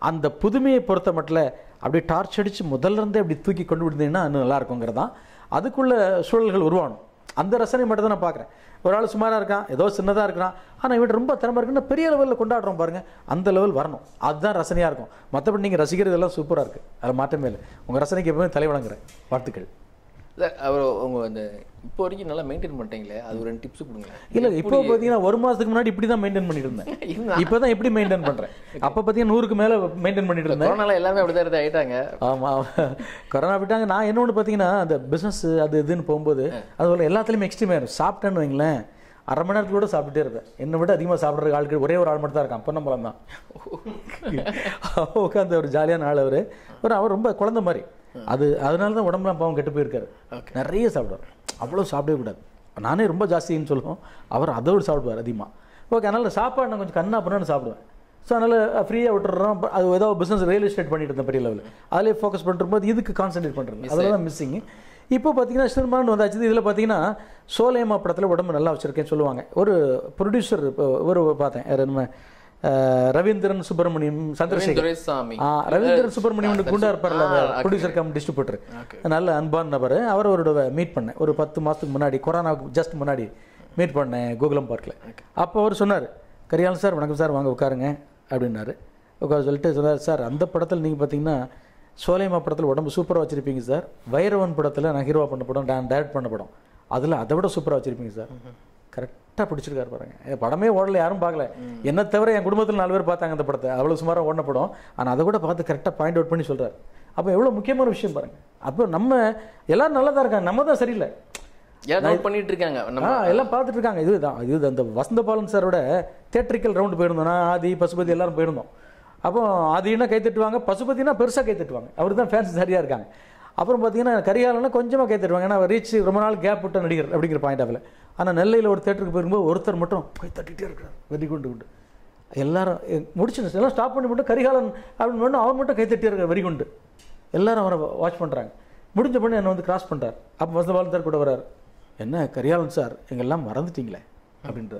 அந்த புதுமையை பொறுத்த மட்டும் அப்படி டார்ச் அடித்து முதல்லேருந்தே அப்படி தூக்கி கொண்டு விடுந்தீங்கன்னா இன்னும் நல்லா இருக்குங்கிறது தான் அதுக்குள்ளே சூழல்கள் உருவானும் அந்த ரசனை மட்டும் தான் நான் பார்க்குறேன் ஒரு ஆள் சுமாராக இருக்கான் ஏதோ சின்னதாக இருக்கிறான் ஆனால் இவன் ரொம்ப திறமை இருக்குன்னு பெரிய லெவலில் கொண்டாடுறோம் பாருங்கள் அந்த லெவல் வரணும் அதுதான் ரசனையாக இருக்கும் மற்றபடி நீங்கள் ரசிக்கிறது எல்லாம் சூப்பராக இருக்குது அதில் மாற்றமே இல்லை உங்கள் ரசனைக்கு எப்பவுமே தலைவணங்குறேன் வாழ்த்துக்கள் இல்லை அவர் உங்கள் அந்த இப்போ வரைக்கும் நல்லா மெயின்டைன் பண்ணிட்டீங்களே அது ஒரு டிப்ஸ் கொடுங்க இல்லை இப்போ பார்த்தீங்கன்னா ஒரு மாதத்துக்கு முன்னாடி இப்படி தான் மெயின்டைன் பண்ணியிருந்தேன் இப்போ தான் எப்படி மெயின்டைன் பண்ணுறேன் அப்போ பார்த்தீங்கன்னா நூறுக்கு மேலே மெயின்டைன் பண்ணிட்டு இருந்தேன் கொரோனாவில் எல்லாமே அப்படி தான் ஆகிட்டாங்க ஆமாம் கொரோனா விட்டாங்க நான் என்ன ஒன்று பார்த்தீங்கன்னா அந்த பிஸ்னஸ் அது இதுன்னு போகும்போது அது போல் எல்லாத்துலேயுமே எக்ஸ்ட்ரீம் ஆயிரும் சாப்பிட்டேன்னு வைங்களேன் அரை மணி நேரத்துக்கு கூட சாப்பிட்டுட்டே இருப்பேன் என்னை விட அதிகமாக சாப்பிட்ற ஆட்கள் ஒரே ஒரு ஆள் மட்டும் தான் இருக்கான் பொன்னம்பலம் தான் உட்காந்து ஒரு ஜாலியான ஆள் அவர் ஒரு அவர் ரொம்ப குழந்த மாதிரி அது அதனால தான் உடம்புலாம் பாவம் கெட்டு போயிருக்காரு நிறைய சாப்பிடுவார் அவ்வளோ சாப்பிடவே கூடாது நானே ரொம்ப ஜாஸ்தின்னு சொல்லுவோம் அவர் அதோடு சாப்பிடுவார் அதிகமாக ஓகே அதனால் சாப்பாடு நான் கொஞ்சம் கண்ணா பண்ணு சாப்பிடுவேன் ஸோ அதனால் ஃப்ரீயாக விட்டுறோம் அது ஏதோ பிஸ்னஸ் ரியல் எஸ்டேட் பண்ணிட்டு இருந்தேன் பெரிய லெவலில் அதிலே ஃபோக்கஸ் பண்ணுறபோது இதுக்கு கான்சன்ட்ரேட் பண்ணுறேன் அதில் தான் மிஸ்ஸிங் இப்போ பார்த்தீங்கன்னா சினிமா வந்தாச்சு இதில் பார்த்தீங்கன்னா சோலேமா படத்தில் உடம்பு நல்லா வச்சுருக்கேன்னு சொல்லுவாங்க ஒரு ப்ரொடியூசர் ஒரு பார்த்தேன் நம்ம ரவீந்திரன் சுப்பிரமணியம் சந்திரசேகர் ரவீந்திரன் சுப்பிரமணியம் குண்டா இருப்பார் ப்ரொடியூசர் கம் டிஸ்ட்ரிபியூட்டர் நல்ல அன்பான நபர் அவர் அவரோட மீட் பண்ணேன் ஒரு பத்து மாதத்துக்கு முன்னாடி கொரோனாவுக்கு ஜஸ்ட் முன்னாடி மீட் பண்ணேன் கோகுலம் பார்க்கில் அப்போ அவர் சொன்னார் கரியாலன் சார் வணக்கம் சார் வாங்க உட்காருங்க அப்படின்னாரு உட்கார சொல்லிட்டு சொன்னார் சார் அந்த படத்தில் நீங்கள் பார்த்தீங்கன்னா சோலைமா படத்தில் உடம்பு சூப்பராக வச்சுருப்பீங்க சார் வைரவன் படத்தில் நான் ஹீரோவாக பண்ண படம் டேரக்ட் பண்ண படம் அதில் அதை விட சூப்பராக வச்சுருப்பீங்க சார் கரெக்ட் கரெக்டாக பிடிச்சிருக்காரு பாருங்க இந்த படமே ஓடல யாரும் பார்க்கல என்ன தவிர என் குடும்பத்தில் நாலு பேர் பார்த்தாங்க அந்த படத்தை அவ்வளோ சுமாராக ஓடின படம் ஆனால் அதை கூட பார்த்து கரெக்டாக பாயிண்ட் அவுட் பண்ணி சொல்கிறார் அப்போ எவ்வளோ முக்கியமான விஷயம் பாருங்க அப்போ நம்ம எல்லாரும் நல்லா தான் இருக்காங்க நம்ம தான் சரியில்லை பண்ணிட்டு இருக்காங்க எல்லாம் பார்த்துட்டு இருக்காங்க இதுதான் இது அந்த வசந்த பாலன் சாரோட தேட்டரிக்கல் ரவுண்டு போயிருந்தோம்னா ஆதி பசுபதி எல்லாரும் போயிருந்தோம் அப்போ ஆதினா கை தட்டுவாங்க பசுபதினா பெருசாக கை தட்டுவாங்க அவர் தான் ஃபேன்ஸ் சரியாக இருக்காங்க அப்புறம் பார்த்தீங்கன்னா கரிகாலன்னா கொஞ்சமாக தருவாங்க ஏன்னா ரீச் ரொம்ப நாள் கேப் விட்டு நடிகர் அப்படிங்கிற பாயிண்ட் ஆஃபில் ஆனால் நெல்லையில் ஒரு தேட்டருக்கு போயிருக்கும்போது ஒருத்தர் மட்டும் கை தட்டிகிட்டே இருக்கிறார் வெறி கொண்டு கொண்டு எல்லாரும் முடிச்சு எல்லாம் ஸ்டாப் பண்ணி மட்டும் கரிகாலன் அப்படின்னு மட்டும் அவர் மட்டும் கைத்தட்டியே இருக்கார் வெறி கொண்டு எல்லாரும் அவரை வாட்ச் பண்ணுறாங்க முடிஞ்ச பண்ணி என்னை வந்து கிராஸ் பண்ணுறார் அப்போ மசபாலன் சார் கூட வர்றார் என்ன கரியாலன் சார் எங்கெல்லாம் மறந்துட்டீங்களே அப்படின்ற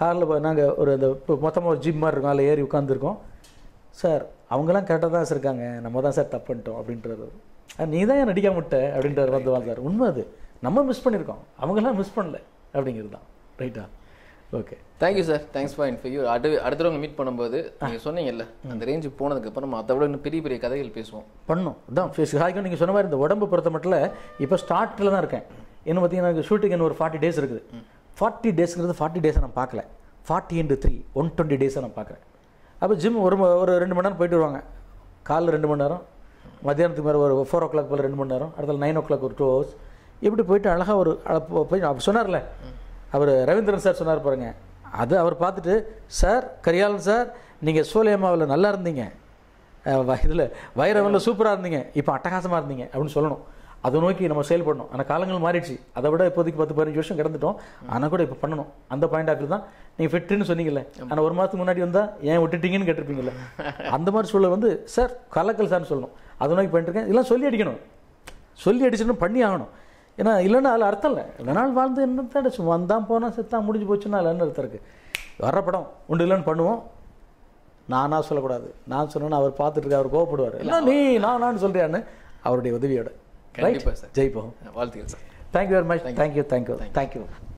காரில் நாங்கள் ஒரு அந்த மொத்தமாக ஒரு ஜிம் மாதிரி இருக்கோம் அதில் ஏறி உட்காந்துருக்கோம் சார் அவங்கெல்லாம் கரெக்டாக தான் சார் இருக்காங்க நம்ம தான் சார் பண்ணிட்டோம் அப்படின்றது நீ தான் ஏன் நடிக்காம விட்ட வந்து வாழ்ந்தார் சார் உண்மை அது நம்ம மிஸ் பண்ணியிருக்கோம் அவங்கெல்லாம் மிஸ் பண்ணல அப்படிங்கிறது தான் ரைட்டா okay thank you sir thanks for you அடு அடுத்தவங்க மீட் பண்ணும்போது நீங்கள் சொன்னீங்கல்ல அந்த ரேஞ்சுக்கு போனதுக்கப்புறம் நம்ம அதை விட இன்னும் பெரிய பெரிய கதைகள் பேசுவோம் பண்ணோம் தான் ஹாய்க்கு நீங்கள் சொன்ன மாதிரி இந்த உடம்பு பொறுத்த மட்டும் இப்போ ஸ்டார்ட்டில் தான் இருக்கேன் என்ன பார்த்தீங்கன்னா எனக்கு ஷூட்டிங் இன்னும் ஒரு ஃபார்ட்டி டேஸ் இருக்குது ஃபார்ட்டி டேஸ்ங்கிறது ஃபார்ட்டி டேஸை நான் பார்க்கல forty into three one twenty டேஸை நான் பார்க்குறேன் அப்போ ஜிம் ஒரு ஒரு ரெண்டு மணி நேரம் போயிட்டு வருவாங்க காலைல ரெண்டு மணி நேரம் மத்தியானத்துக்கு மேலே ஒரு ஃபோர் ஓ கிளாக் போல் ரெண்டு மணி நேரம் அடுத்த நைன் ஓ கிளாக் ஒரு டூ ஹவர்ஸ் இப்படி போயிட்டு அழகாக ஒரு போய் அவர் சொன்னார்ல அவர் ரவீந்திரன் சார் சொன்னார் பாருங்க அது அவர் பார்த்துட்டு சார் கரியாலன் சார் நீங்கள் சோலேமாவில் நல்லா இருந்தீங்க இதில் வைரவனில் சூப்பராக இருந்தீங்க இப்போ அட்டகாசமாக இருந்தீங்க அப்படின்னு சொல்லணும் அதை நோக்கி நம்ம செயல்படணும் ஆனால் காலங்கள் மாறிடுச்சு அதை விட இப்போதைக்கு பத்து பதினஞ்சு வருஷம் கிடந்துட்டோம் ஆனால் கூட இப்போ பண்ணணும் அந்த பாயிண்ட் ஆஃப் தான் நீங்கள் ஃபிட்டுன்னு சொன்னீங்கல்ல ஆனால் ஒரு மாதத்துக்கு முன்னாடி வந்தால் ஏன் விட்டுட்டீங்கன்னு கேட்டிருப்பீங்கல்ல அந்த மாதிரி சூழல் வந்து சார் கலக்கல் சார்னு சொல்லணும் அதை நோக்கி பண்ணிட்டுருக்கேன் இதெல்லாம் சொல்லி அடிக்கணும் சொல்லி அடிச்சிடணும் பண்ணி ஆகணும் ஏன்னா இல்லைன்னா அதில் அர்த்தம் இல்லை இல்லை நாள் வாழ்ந்து என்ன தான் சும்மா வந்தான் போனால் செத்தான் முடிஞ்சு போச்சுன்னா அதில் என்ன அர்த்தம் இருக்குது வர்ற படம் உண்டு இல்லைன்னு பண்ணுவோம் நானாக சொல்லக்கூடாது நான் சொன்னேன்னா அவர் பார்த்துட்டு அவர் கோவப்படுவார் இல்லை நீ நான் நான் சொல்கிறான்னு அவருடைய உதவியோட ஜெய்போம் வாழ்த்துக்கள் sir thank you very much thank you thank you thank you